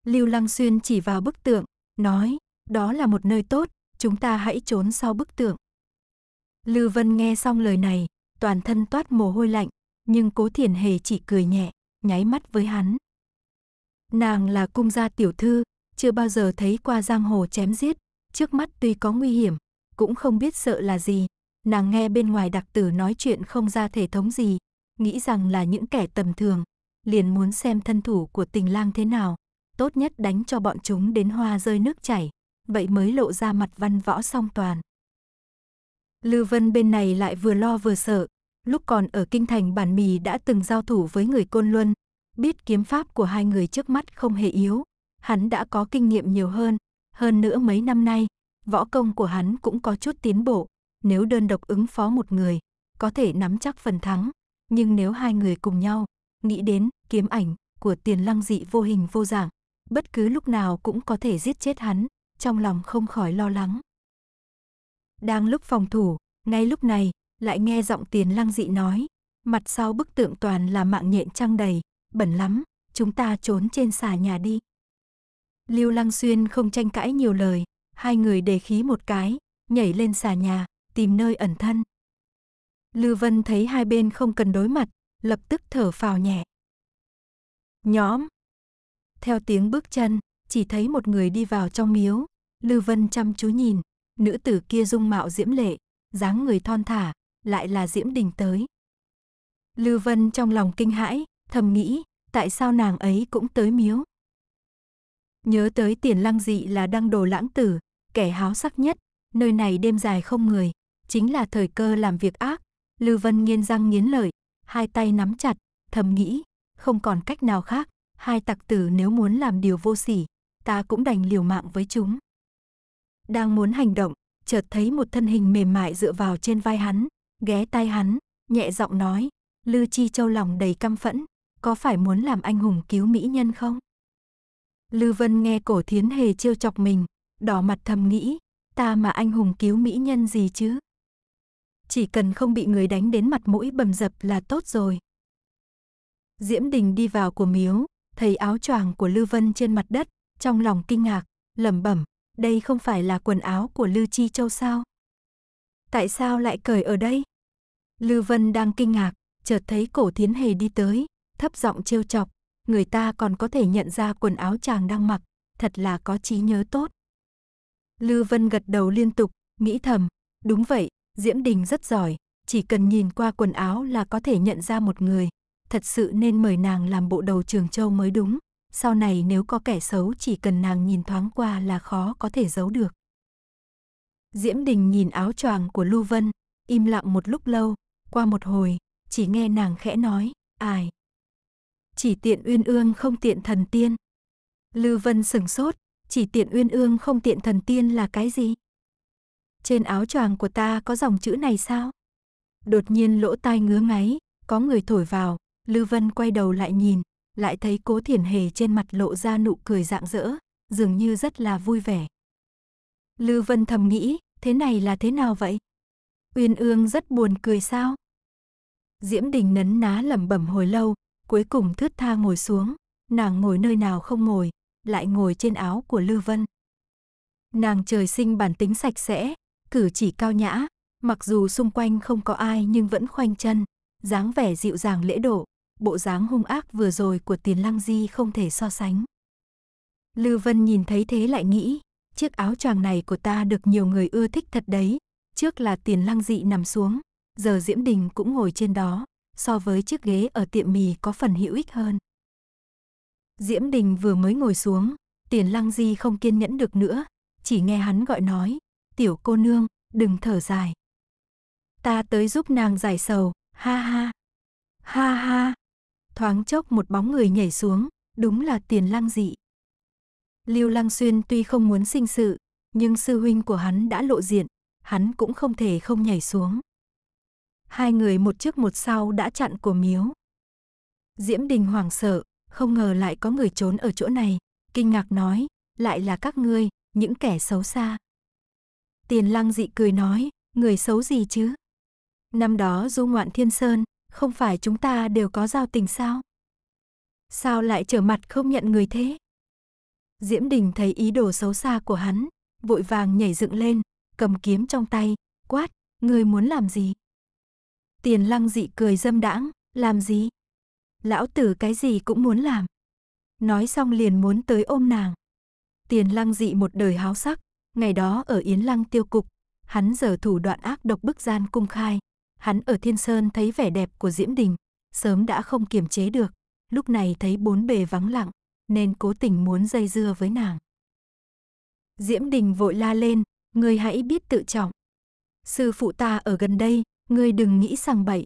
Lưu Lăng Xuyên chỉ vào bức tượng, nói, đó là một nơi tốt, chúng ta hãy trốn sau bức tượng. Lưu Vân nghe xong lời này, toàn thân toát mồ hôi lạnh, nhưng cố thiền hề chỉ cười nhẹ, nháy mắt với hắn. Nàng là cung gia tiểu thư, chưa bao giờ thấy qua giang hồ chém giết, trước mắt tuy có nguy hiểm, cũng không biết sợ là gì. Nàng nghe bên ngoài đặc tử nói chuyện không ra thể thống gì, nghĩ rằng là những kẻ tầm thường, liền muốn xem thân thủ của tình lang thế nào, tốt nhất đánh cho bọn chúng đến hoa rơi nước chảy, vậy mới lộ ra mặt văn võ song toàn. lưu Vân bên này lại vừa lo vừa sợ, lúc còn ở kinh thành bản mì đã từng giao thủ với người Côn Luân, biết kiếm pháp của hai người trước mắt không hề yếu, hắn đã có kinh nghiệm nhiều hơn, hơn nữa mấy năm nay, võ công của hắn cũng có chút tiến bộ, nếu đơn độc ứng phó một người, có thể nắm chắc phần thắng, nhưng nếu hai người cùng nhau, nghĩ đến kiếm ảnh của tiền lăng dị vô hình vô dạng, bất cứ lúc nào cũng có thể giết chết hắn, trong lòng không khỏi lo lắng. Đang lúc phòng thủ, ngay lúc này, lại nghe giọng tiền lăng dị nói, mặt sau bức tượng toàn là mạng nhện trăng đầy, bẩn lắm, chúng ta trốn trên xà nhà đi. Lưu Lăng Xuyên không tranh cãi nhiều lời, hai người đề khí một cái, nhảy lên xà nhà, tìm nơi ẩn thân. Lưu Vân thấy hai bên không cần đối mặt, lập tức thở phào nhẹ. Nhóm. Theo tiếng bước chân, chỉ thấy một người đi vào trong miếu. Lưu Vân chăm chú nhìn, nữ tử kia dung mạo diễm lệ, dáng người thon thả, lại là Diễm Đình tới. Lưu Vân trong lòng kinh hãi, thầm nghĩ, tại sao nàng ấy cũng tới miếu? Nhớ tới tiền lăng dị là đăng đồ lãng tử, kẻ háo sắc nhất, nơi này đêm dài không người, chính là thời cơ làm việc ác, Lưu Vân nghiến răng nghiến lợi, hai tay nắm chặt, thầm nghĩ, không còn cách nào khác, hai tặc tử nếu muốn làm điều vô sỉ, ta cũng đành liều mạng với chúng. Đang muốn hành động, chợt thấy một thân hình mềm mại dựa vào trên vai hắn, ghé tai hắn, nhẹ giọng nói, Lưu Chi Châu lòng đầy căm phẫn, có phải muốn làm anh hùng cứu mỹ nhân không? Lưu Vân nghe cổ thiến hề trêu chọc mình, đỏ mặt thầm nghĩ, ta mà anh hùng cứu mỹ nhân gì chứ? chỉ cần không bị người đánh đến mặt mũi bầm dập là tốt rồi. Diễm Đình đi vào của miếu, thấy áo choàng của lưu Vân trên mặt đất, trong lòng kinh ngạc, lẩm bẩm, đây không phải là quần áo của lưu Chi Châu sao? Tại sao lại cởi ở đây? lưu Vân đang kinh ngạc, chợt thấy cổ thiến hề đi tới, thấp giọng trêu chọc, người ta còn có thể nhận ra quần áo chàng đang mặc, thật là có trí nhớ tốt. lưu Vân gật đầu liên tục, nghĩ thầm, đúng vậy, Diễm Đình rất giỏi, chỉ cần nhìn qua quần áo là có thể nhận ra một người. Thật sự nên mời nàng làm bộ đầu trường châu mới đúng. Sau này nếu có kẻ xấu chỉ cần nàng nhìn thoáng qua là khó có thể giấu được. Diễm Đình nhìn áo choàng của Lưu Vân, im lặng một lúc lâu, qua một hồi, chỉ nghe nàng khẽ nói, ai. Chỉ tiện uyên ương không tiện thần tiên. Lưu Vân sừng sốt, chỉ tiện uyên ương không tiện thần tiên là cái gì? Trên áo choàng của ta có dòng chữ này sao? Đột nhiên lỗ tai ngứa ngáy, có người thổi vào, Lưu Vân quay đầu lại nhìn, lại thấy Cố Thiển Hề trên mặt lộ ra nụ cười rạng rỡ, dường như rất là vui vẻ. Lưu Vân thầm nghĩ, thế này là thế nào vậy? Uyên ương rất buồn cười sao? Diễm Đình nấn ná lẩm bẩm hồi lâu, cuối cùng thướt tha ngồi xuống, nàng ngồi nơi nào không ngồi, lại ngồi trên áo của Lưu Vân. Nàng trời sinh bản tính sạch sẽ, cử chỉ cao nhã, mặc dù xung quanh không có ai nhưng vẫn khoanh chân, dáng vẻ dịu dàng lễ độ, bộ dáng hung ác vừa rồi của Tiền Lăng Di không thể so sánh. Lưu Vân nhìn thấy thế lại nghĩ, chiếc áo choàng này của ta được nhiều người ưa thích thật đấy, trước là Tiền Lăng Dị nằm xuống, giờ Diễm Đình cũng ngồi trên đó, so với chiếc ghế ở tiệm mì có phần hữu ích hơn. Diễm Đình vừa mới ngồi xuống, Tiền Lăng Di không kiên nhẫn được nữa, chỉ nghe hắn gọi nói, tiểu cô nương, đừng thở dài. Ta tới giúp nàng giải sầu, ha ha. Ha ha. Thoáng chốc một bóng người nhảy xuống, đúng là tiền lăng dị. Lưu Lăng Xuyên tuy không muốn sinh sự, nhưng sư huynh của hắn đã lộ diện, hắn cũng không thể không nhảy xuống. Hai người một trước một sau đã chặn của miếu. Diễm Đình hoảng sợ, không ngờ lại có người trốn ở chỗ này, kinh ngạc nói, lại là các ngươi, những kẻ xấu xa. Tiền lăng dị cười nói, người xấu gì chứ? Năm đó du ngoạn thiên sơn, không phải chúng ta đều có giao tình sao? Sao lại trở mặt không nhận người thế? Diễm Đình thấy ý đồ xấu xa của hắn, vội vàng nhảy dựng lên, cầm kiếm trong tay, quát, người muốn làm gì? Tiền lăng dị cười dâm đãng, làm gì? Lão tử cái gì cũng muốn làm. Nói xong liền muốn tới ôm nàng. Tiền lăng dị một đời háo sắc, Ngày đó ở Yến Lăng tiêu cục, hắn giờ thủ đoạn ác độc bức gian cung khai. Hắn ở Thiên Sơn thấy vẻ đẹp của Diễm Đình, sớm đã không kiềm chế được. Lúc này thấy bốn bề vắng lặng, nên cố tình muốn dây dưa với nàng. Diễm Đình vội la lên, ngươi hãy biết tự trọng. Sư phụ ta ở gần đây, ngươi đừng nghĩ sằng bậy.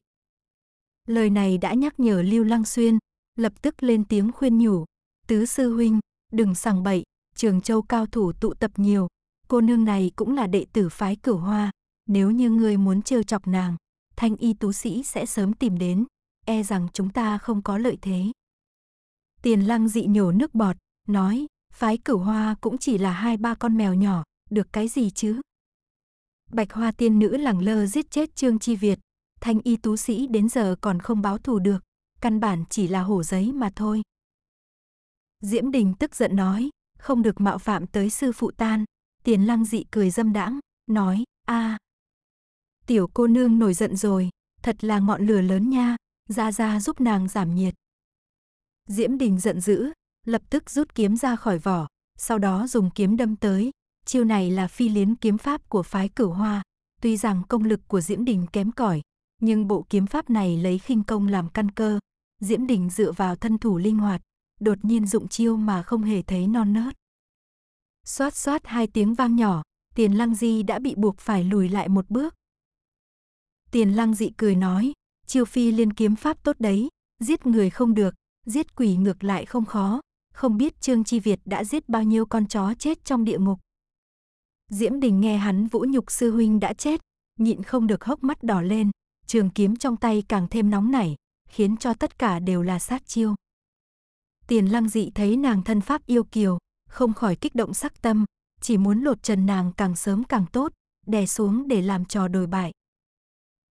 Lời này đã nhắc nhở Lưu Lăng Xuyên, lập tức lên tiếng khuyên nhủ. Tứ sư huynh, đừng sằng bậy, trường châu cao thủ tụ tập nhiều, cô nương này cũng là đệ tử phái cửu hoa, nếu như ngươi muốn trêu chọc nàng, thanh y tú sĩ sẽ sớm tìm đến, e rằng chúng ta không có lợi thế. Tiền lăng dị nhổ nước bọt, nói, phái cửu hoa cũng chỉ là hai ba con mèo nhỏ, được cái gì chứ? Bạch hoa tiên nữ lẳng lơ giết chết Trương Chi Việt, thanh y tú sĩ đến giờ còn không báo thù được, căn bản chỉ là hổ giấy mà thôi. Diễm Đình tức giận nói, không được mạo phạm tới sư phụ tan, Tiền lăng dị cười dâm đãng, nói, a à, Tiểu cô nương nổi giận rồi, thật là ngọn lửa lớn nha, ra ra giúp nàng giảm nhiệt. Diễm Đình giận dữ, lập tức rút kiếm ra khỏi vỏ, sau đó dùng kiếm đâm tới. Chiêu này là phi liến kiếm pháp của phái cửu hoa, tuy rằng công lực của Diễm Đình kém cỏi, nhưng bộ kiếm pháp này lấy khinh công làm căn cơ. Diễm Đình dựa vào thân thủ linh hoạt, đột nhiên dụng chiêu mà không hề thấy non nớt. Xoát xoát hai tiếng vang nhỏ, tiền lăng di đã bị buộc phải lùi lại một bước. Tiền lăng dị cười nói, chiêu phi liên kiếm pháp tốt đấy, giết người không được, giết quỷ ngược lại không khó, không biết Trương Chi Việt đã giết bao nhiêu con chó chết trong địa ngục. Diễm Đình nghe hắn vũ nhục sư huynh đã chết, nhịn không được hốc mắt đỏ lên, trường kiếm trong tay càng thêm nóng nảy, khiến cho tất cả đều là sát chiêu. Tiền lăng dị thấy nàng thân pháp yêu kiều, không khỏi kích động sắc tâm, chỉ muốn lột trần nàng càng sớm càng tốt, đè xuống để làm trò đồi bại.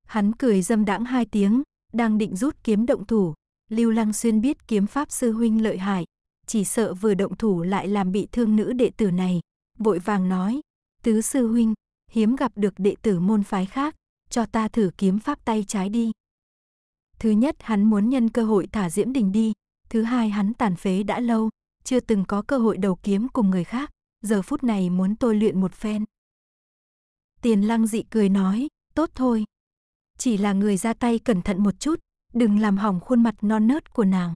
Hắn cười dâm đãng hai tiếng, đang định rút kiếm động thủ, Lưu Lăng Xuyên biết kiếm pháp sư huynh lợi hại, chỉ sợ vừa động thủ lại làm bị thương nữ đệ tử này, vội vàng nói, tứ sư huynh, hiếm gặp được đệ tử môn phái khác, cho ta thử kiếm pháp tay trái đi. Thứ nhất hắn muốn nhân cơ hội thả Diễm Đình đi, thứ hai hắn tàn phế đã lâu, chưa từng có cơ hội đầu kiếm cùng người khác, giờ phút này muốn tôi luyện một phen. Tiền lăng dị cười nói, tốt thôi. Chỉ là người ra tay cẩn thận một chút, đừng làm hỏng khuôn mặt non nớt của nàng.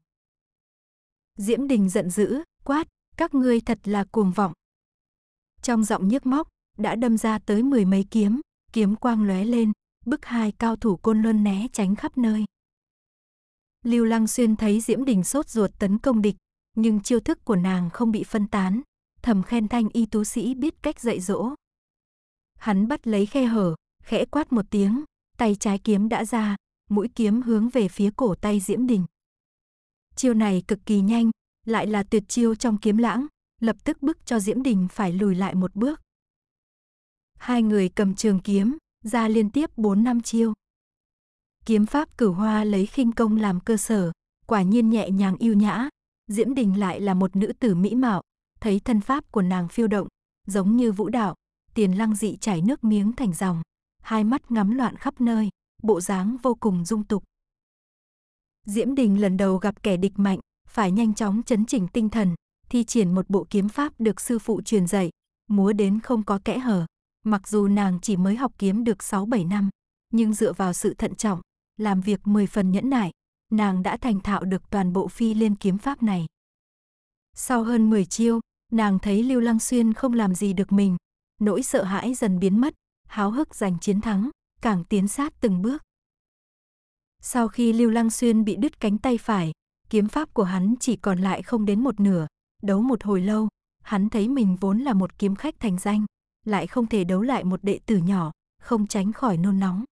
Diễm Đình giận dữ, quát, các ngươi thật là cuồng vọng. Trong giọng nhức móc, đã đâm ra tới mười mấy kiếm, kiếm quang lóe lên, bức hai cao thủ côn luân né tránh khắp nơi. Lưu Lăng Xuyên thấy Diễm Đình sốt ruột tấn công địch, nhưng chiêu thức của nàng không bị phân tán, thầm khen thanh y tú sĩ biết cách dạy dỗ. Hắn bắt lấy khe hở, khẽ quát một tiếng, tay trái kiếm đã ra, mũi kiếm hướng về phía cổ tay Diễm Đình. Chiêu này cực kỳ nhanh, lại là tuyệt chiêu trong kiếm lãng, lập tức bức cho Diễm Đình phải lùi lại một bước. Hai người cầm trường kiếm, ra liên tiếp 4 năm chiêu. Kiếm pháp cửu hoa lấy khinh công làm cơ sở, quả nhiên nhẹ nhàng yêu nhã, Diễm Đình lại là một nữ tử mỹ mạo, thấy thân pháp của nàng phiêu động, giống như vũ đạo, tiền lăng dị chảy nước miếng thành dòng, hai mắt ngắm loạn khắp nơi, bộ dáng vô cùng dung tục. Diễm Đình lần đầu gặp kẻ địch mạnh, phải nhanh chóng chấn chỉnh tinh thần, thi triển một bộ kiếm pháp được sư phụ truyền dạy, múa đến không có kẽ hở. Mặc dù nàng chỉ mới học kiếm được 6-7 năm, nhưng dựa vào sự thận trọng, làm việc 10 phần nhẫn nại, nàng đã thành thạo được toàn bộ phi liên kiếm pháp này. Sau hơn 10 chiêu, nàng thấy Lưu Lăng Xuyên không làm gì được mình, nỗi sợ hãi dần biến mất, háo hức giành chiến thắng, càng tiến sát từng bước. Sau khi Lưu Lăng Xuyên bị đứt cánh tay phải, kiếm pháp của hắn chỉ còn lại không đến một nửa, đấu một hồi lâu, hắn thấy mình vốn là một kiếm khách thành danh, lại không thể đấu lại một đệ tử nhỏ, không tránh khỏi nôn nóng.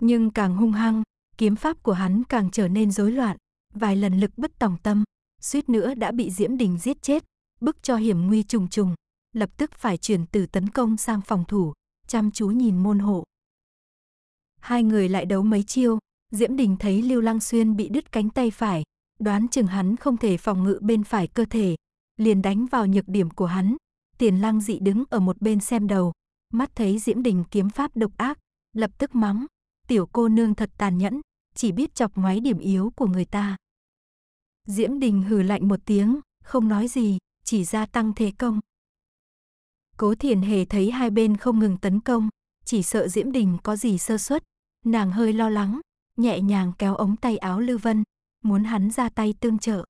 Nhưng càng hung hăng, kiếm pháp của hắn càng trở nên rối loạn, vài lần lực bất tòng tâm, suýt nữa đã bị Diễm Đình giết chết, bức cho hiểm nguy trùng trùng, lập tức phải chuyển từ tấn công sang phòng thủ, chăm chú nhìn môn hộ. Hai người lại đấu mấy chiêu, Diễm Đình thấy Lưu Lăng Xuyên bị đứt cánh tay phải, đoán chừng hắn không thể phòng ngự bên phải cơ thể, liền đánh vào nhược điểm của hắn. Tiền Lăng Dị đứng ở một bên xem đầu, mắt thấy Diễm Đình kiếm pháp độc ác, lập tức mắng, tiểu cô nương thật tàn nhẫn, chỉ biết chọc ngoáy điểm yếu của người ta. Diễm Đình hừ lạnh một tiếng, không nói gì, chỉ gia tăng thế công. Cố Thiền Hề thấy hai bên không ngừng tấn công, chỉ sợ Diễm Đình có gì sơ suất, nàng hơi lo lắng, nhẹ nhàng kéo ống tay áo Lưu Vân, muốn hắn ra tay tương trợ.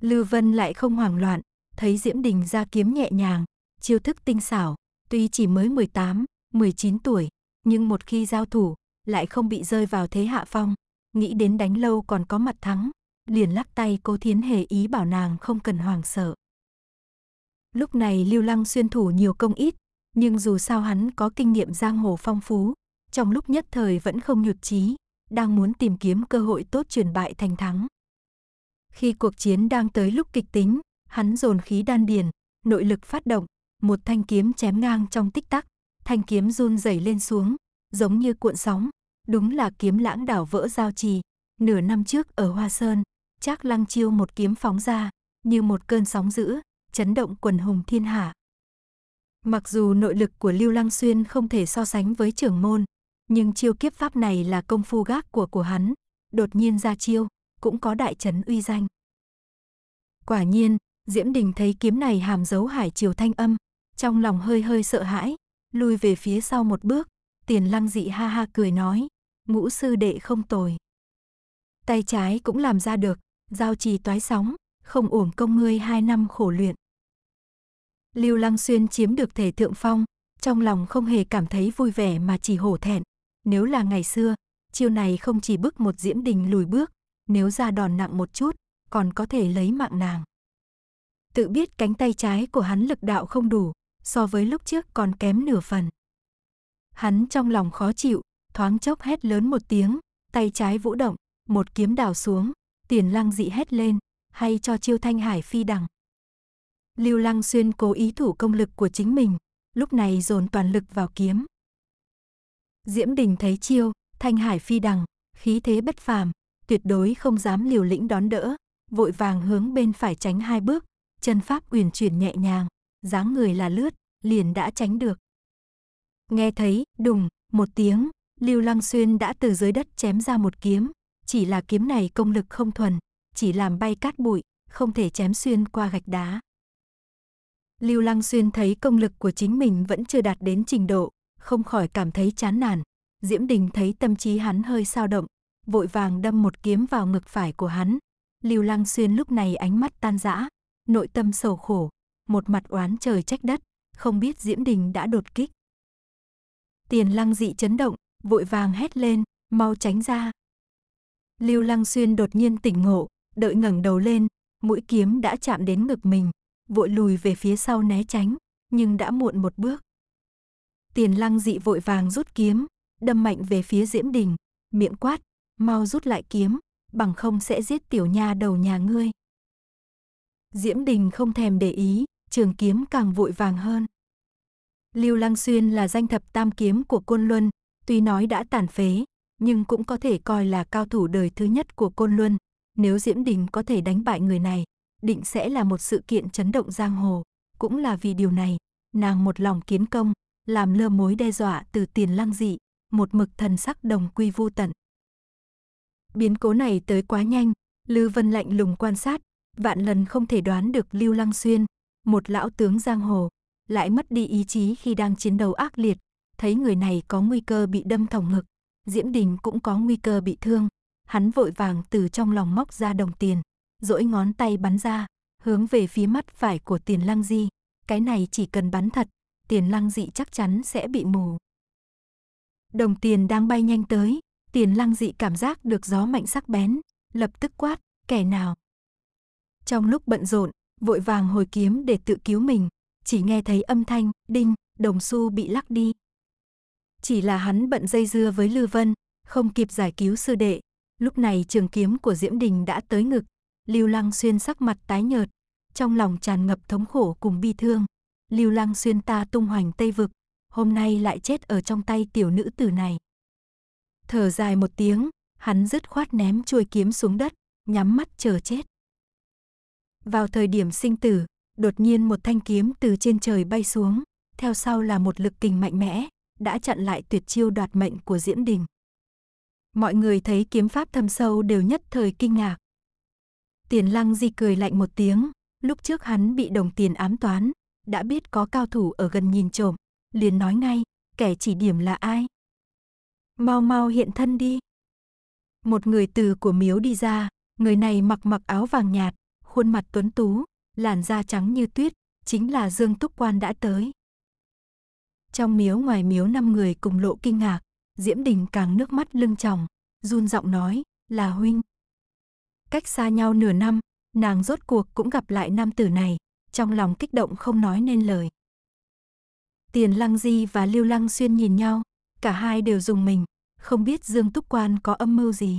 Lưu Vân lại không hoảng loạn, thấy Diễm Đình ra kiếm nhẹ nhàng, chiêu thức tinh xảo, tuy chỉ mới 18, 19 tuổi, nhưng một khi giao thủ, lại không bị rơi vào thế hạ phong. Nghĩ đến đánh lâu còn có mặt thắng, liền lắc tay cố thiến hề ý bảo nàng không cần hoảng sợ. Lúc này Lưu Lăng xuyên thủ nhiều công ít, nhưng dù sao hắn có kinh nghiệm giang hồ phong phú, trong lúc nhất thời vẫn không nhụt chí, đang muốn tìm kiếm cơ hội tốt truyền bại thành thắng. Khi cuộc chiến đang tới lúc kịch tính, hắn dồn khí đan điền, nội lực phát động, một thanh kiếm chém ngang trong tích tắc, thanh kiếm run rẩy lên xuống, giống như cuộn sóng, đúng là kiếm lãng đảo vỡ giao trì. Nửa năm trước ở Hoa Sơn, Trác Lăng Chiêu một kiếm phóng ra, như một cơn sóng dữ, chấn động quần hùng thiên hạ. Mặc dù nội lực của Lưu Lăng Xuyên không thể so sánh với trưởng môn, nhưng chiêu kiếp pháp này là công phu gác của của hắn, đột nhiên ra chiêu, cũng có đại trấn uy danh. Quả nhiên, Diễm Đình thấy kiếm này hàm dấu hải chiều thanh âm, trong lòng hơi hơi sợ hãi, lui về phía sau một bước, Tiền lăng dị ha ha cười nói, ngũ sư đệ không tồi. Tay trái cũng làm ra được, giao trì toái sóng, không uổng công ngươi hai năm khổ luyện. Lưu Lăng Xuyên chiếm được thể thượng phong, trong lòng không hề cảm thấy vui vẻ mà chỉ hổ thẹn. Nếu là ngày xưa, chiêu này không chỉ bước một diễm đình lùi bước, nếu ra đòn nặng một chút, còn có thể lấy mạng nàng. Tự biết cánh tay trái của hắn lực đạo không đủ, so với lúc trước còn kém nửa phần. Hắn trong lòng khó chịu, thoáng chốc hét lớn một tiếng, tay trái vũ động, một kiếm đào xuống, tiền lăng dị hét lên, hay cho chiêu thanh hải phi đằng. Lưu Lăng Xuyên cố ý thủ công lực của chính mình, lúc này dồn toàn lực vào kiếm. Diễm Đình thấy chiêu, thanh hải phi đằng, khí thế bất phàm, tuyệt đối không dám liều lĩnh đón đỡ, vội vàng hướng bên phải tránh hai bước, chân pháp uyển chuyển nhẹ nhàng, dáng người là lướt, liền đã tránh được. Nghe thấy, đùng, một tiếng, Lưu Lăng Xuyên đã từ dưới đất chém ra một kiếm, chỉ là kiếm này công lực không thuần, chỉ làm bay cát bụi, không thể chém xuyên qua gạch đá. Lưu Lăng Xuyên thấy công lực của chính mình vẫn chưa đạt đến trình độ, không khỏi cảm thấy chán nản. Diễm Đình thấy tâm trí hắn hơi sao động, vội vàng đâm một kiếm vào ngực phải của hắn. Lưu Lăng Xuyên lúc này ánh mắt tan rã, nội tâm sầu khổ, một mặt oán trời trách đất, không biết Diễm Đình đã đột kích. Tiền lăng dị chấn động, vội vàng hét lên, mau tránh ra. Lưu lăng xuyên đột nhiên tỉnh ngộ, đợi ngẩng đầu lên, mũi kiếm đã chạm đến ngực mình, vội lùi về phía sau né tránh, nhưng đã muộn một bước. Tiền lăng dị vội vàng rút kiếm, đâm mạnh về phía Diễm Đình, miệng quát, mau rút lại kiếm, bằng không sẽ giết tiểu nha đầu nhà ngươi. Diễm Đình không thèm để ý, trường kiếm càng vội vàng hơn. Lưu Lăng Xuyên là danh thập tam kiếm của Côn Luân, tuy nói đã tàn phế, nhưng cũng có thể coi là cao thủ đời thứ nhất của Côn Luân. Nếu Diễm Đình có thể đánh bại người này, định sẽ là một sự kiện chấn động giang hồ. Cũng là vì điều này, nàng một lòng kiến công, làm lơ mối đe dọa từ tiền lăng dị, một mực thần sắc đồng quy vu tận. Biến cố này tới quá nhanh, Lư Vân lạnh lùng quan sát, vạn lần không thể đoán được Lưu Lăng Xuyên, một lão tướng giang hồ, lại mất đi ý chí khi đang chiến đấu ác liệt, thấy người này có nguy cơ bị đâm thòng ngực, Diễm Đình cũng có nguy cơ bị thương, hắn vội vàng từ trong lòng móc ra đồng tiền, duỗi ngón tay bắn ra, hướng về phía mắt phải của Tiền Lăng Di, cái này chỉ cần bắn thật, Tiền Lăng Dị chắc chắn sẽ bị mù. Đồng tiền đang bay nhanh tới, Tiền Lăng Dị cảm giác được gió mạnh sắc bén, lập tức quát, kẻ nào. Trong lúc bận rộn, vội vàng hồi kiếm để tự cứu mình, chỉ nghe thấy âm thanh, đinh, đồng xu bị lắc đi. Chỉ là hắn bận dây dưa với Lư Vân, không kịp giải cứu sư đệ. Lúc này trường kiếm của Diễm Đình đã tới ngực, Lưu Lăng Xuyên sắc mặt tái nhợt, trong lòng tràn ngập thống khổ cùng bi thương. Lưu Lăng Xuyên ta tung hoành Tây Vực, hôm nay lại chết ở trong tay tiểu nữ tử này. Thở dài một tiếng, hắn dứt khoát ném chuôi kiếm xuống đất, nhắm mắt chờ chết. Vào thời điểm sinh tử, đột nhiên một thanh kiếm từ trên trời bay xuống, theo sau là một lực kình mạnh mẽ, đã chặn lại tuyệt chiêu đoạt mệnh của Diễm Đình. Mọi người thấy kiếm pháp thâm sâu đều nhất thời kinh ngạc. Tiền Lăng Di cười lạnh một tiếng, lúc trước hắn bị đồng tiền ám toán, đã biết có cao thủ ở gần nhìn trộm, liền nói ngay, kẻ chỉ điểm là ai. Mau mau hiện thân đi. Một người từ của miếu đi ra, người này mặc mặc áo vàng nhạt, khuôn mặt tuấn tú, làn da trắng như tuyết, chính là Dương Túc Quan đã tới. Trong miếu ngoài miếu năm người cùng lộ kinh ngạc, Diễm Đình càng nước mắt lưng tròng, run giọng nói, là huynh. Cách xa nhau nửa năm, nàng rốt cuộc cũng gặp lại nam tử này, trong lòng kích động không nói nên lời. Tiền Lăng Di và Lưu Lăng Xuyên nhìn nhau, cả hai đều dùng mình, không biết Dương Túc Quan có âm mưu gì.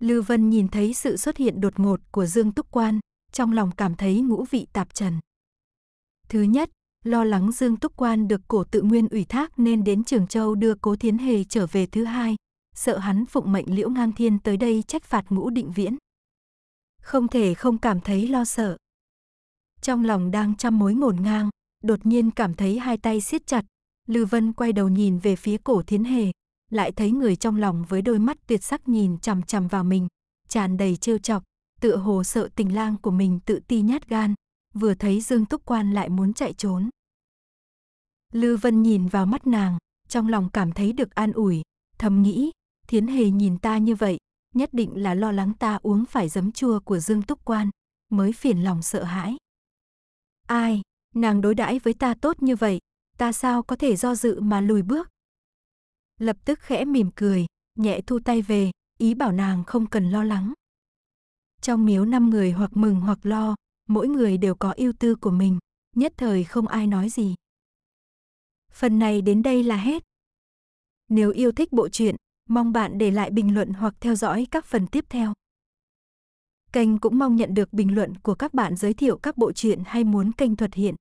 Lưu Vân nhìn thấy sự xuất hiện đột ngột của Dương Túc Quan, trong lòng cảm thấy ngũ vị tạp trần. Thứ nhất, lo lắng Dương Túc Quan được cổ tự nguyên ủy thác nên đến Trường Châu đưa Cố Thiến Hề trở về thứ hai, sợ hắn phụng mệnh Liễu Ngang Thiên tới đây trách phạt ngũ định viễn. Không thể không cảm thấy lo sợ. Trong lòng đang chăm mối ngổn ngang, đột nhiên cảm thấy hai tay siết chặt, Lư Vân quay đầu nhìn về phía cổ Thiến Hề, lại thấy người trong lòng với đôi mắt tuyệt sắc nhìn chằm chằm vào mình, tràn đầy trêu chọc, tựa hồ sợ tình lang của mình tự ti nhát gan, vừa thấy Dương Túc Quan lại muốn chạy trốn. Lư Vân nhìn vào mắt nàng, trong lòng cảm thấy được an ủi, thầm nghĩ, Thiến Hề nhìn ta như vậy, nhất định là lo lắng ta uống phải giấm chua của Dương Túc Quan, mới phiền lòng sợ hãi. Ai, nàng đối đãi với ta tốt như vậy, ta sao có thể do dự mà lùi bước? Lập tức khẽ mỉm cười, nhẹ thu tay về, ý bảo nàng không cần lo lắng. Trong miếu năm người hoặc mừng hoặc lo, mỗi người đều có ưu tư của mình, nhất thời không ai nói gì. Phần này đến đây là hết. Nếu yêu thích bộ truyện, mong bạn để lại bình luận hoặc theo dõi các phần tiếp theo. Kênh cũng mong nhận được bình luận của các bạn giới thiệu các bộ truyện hay muốn kênh thuật hiện.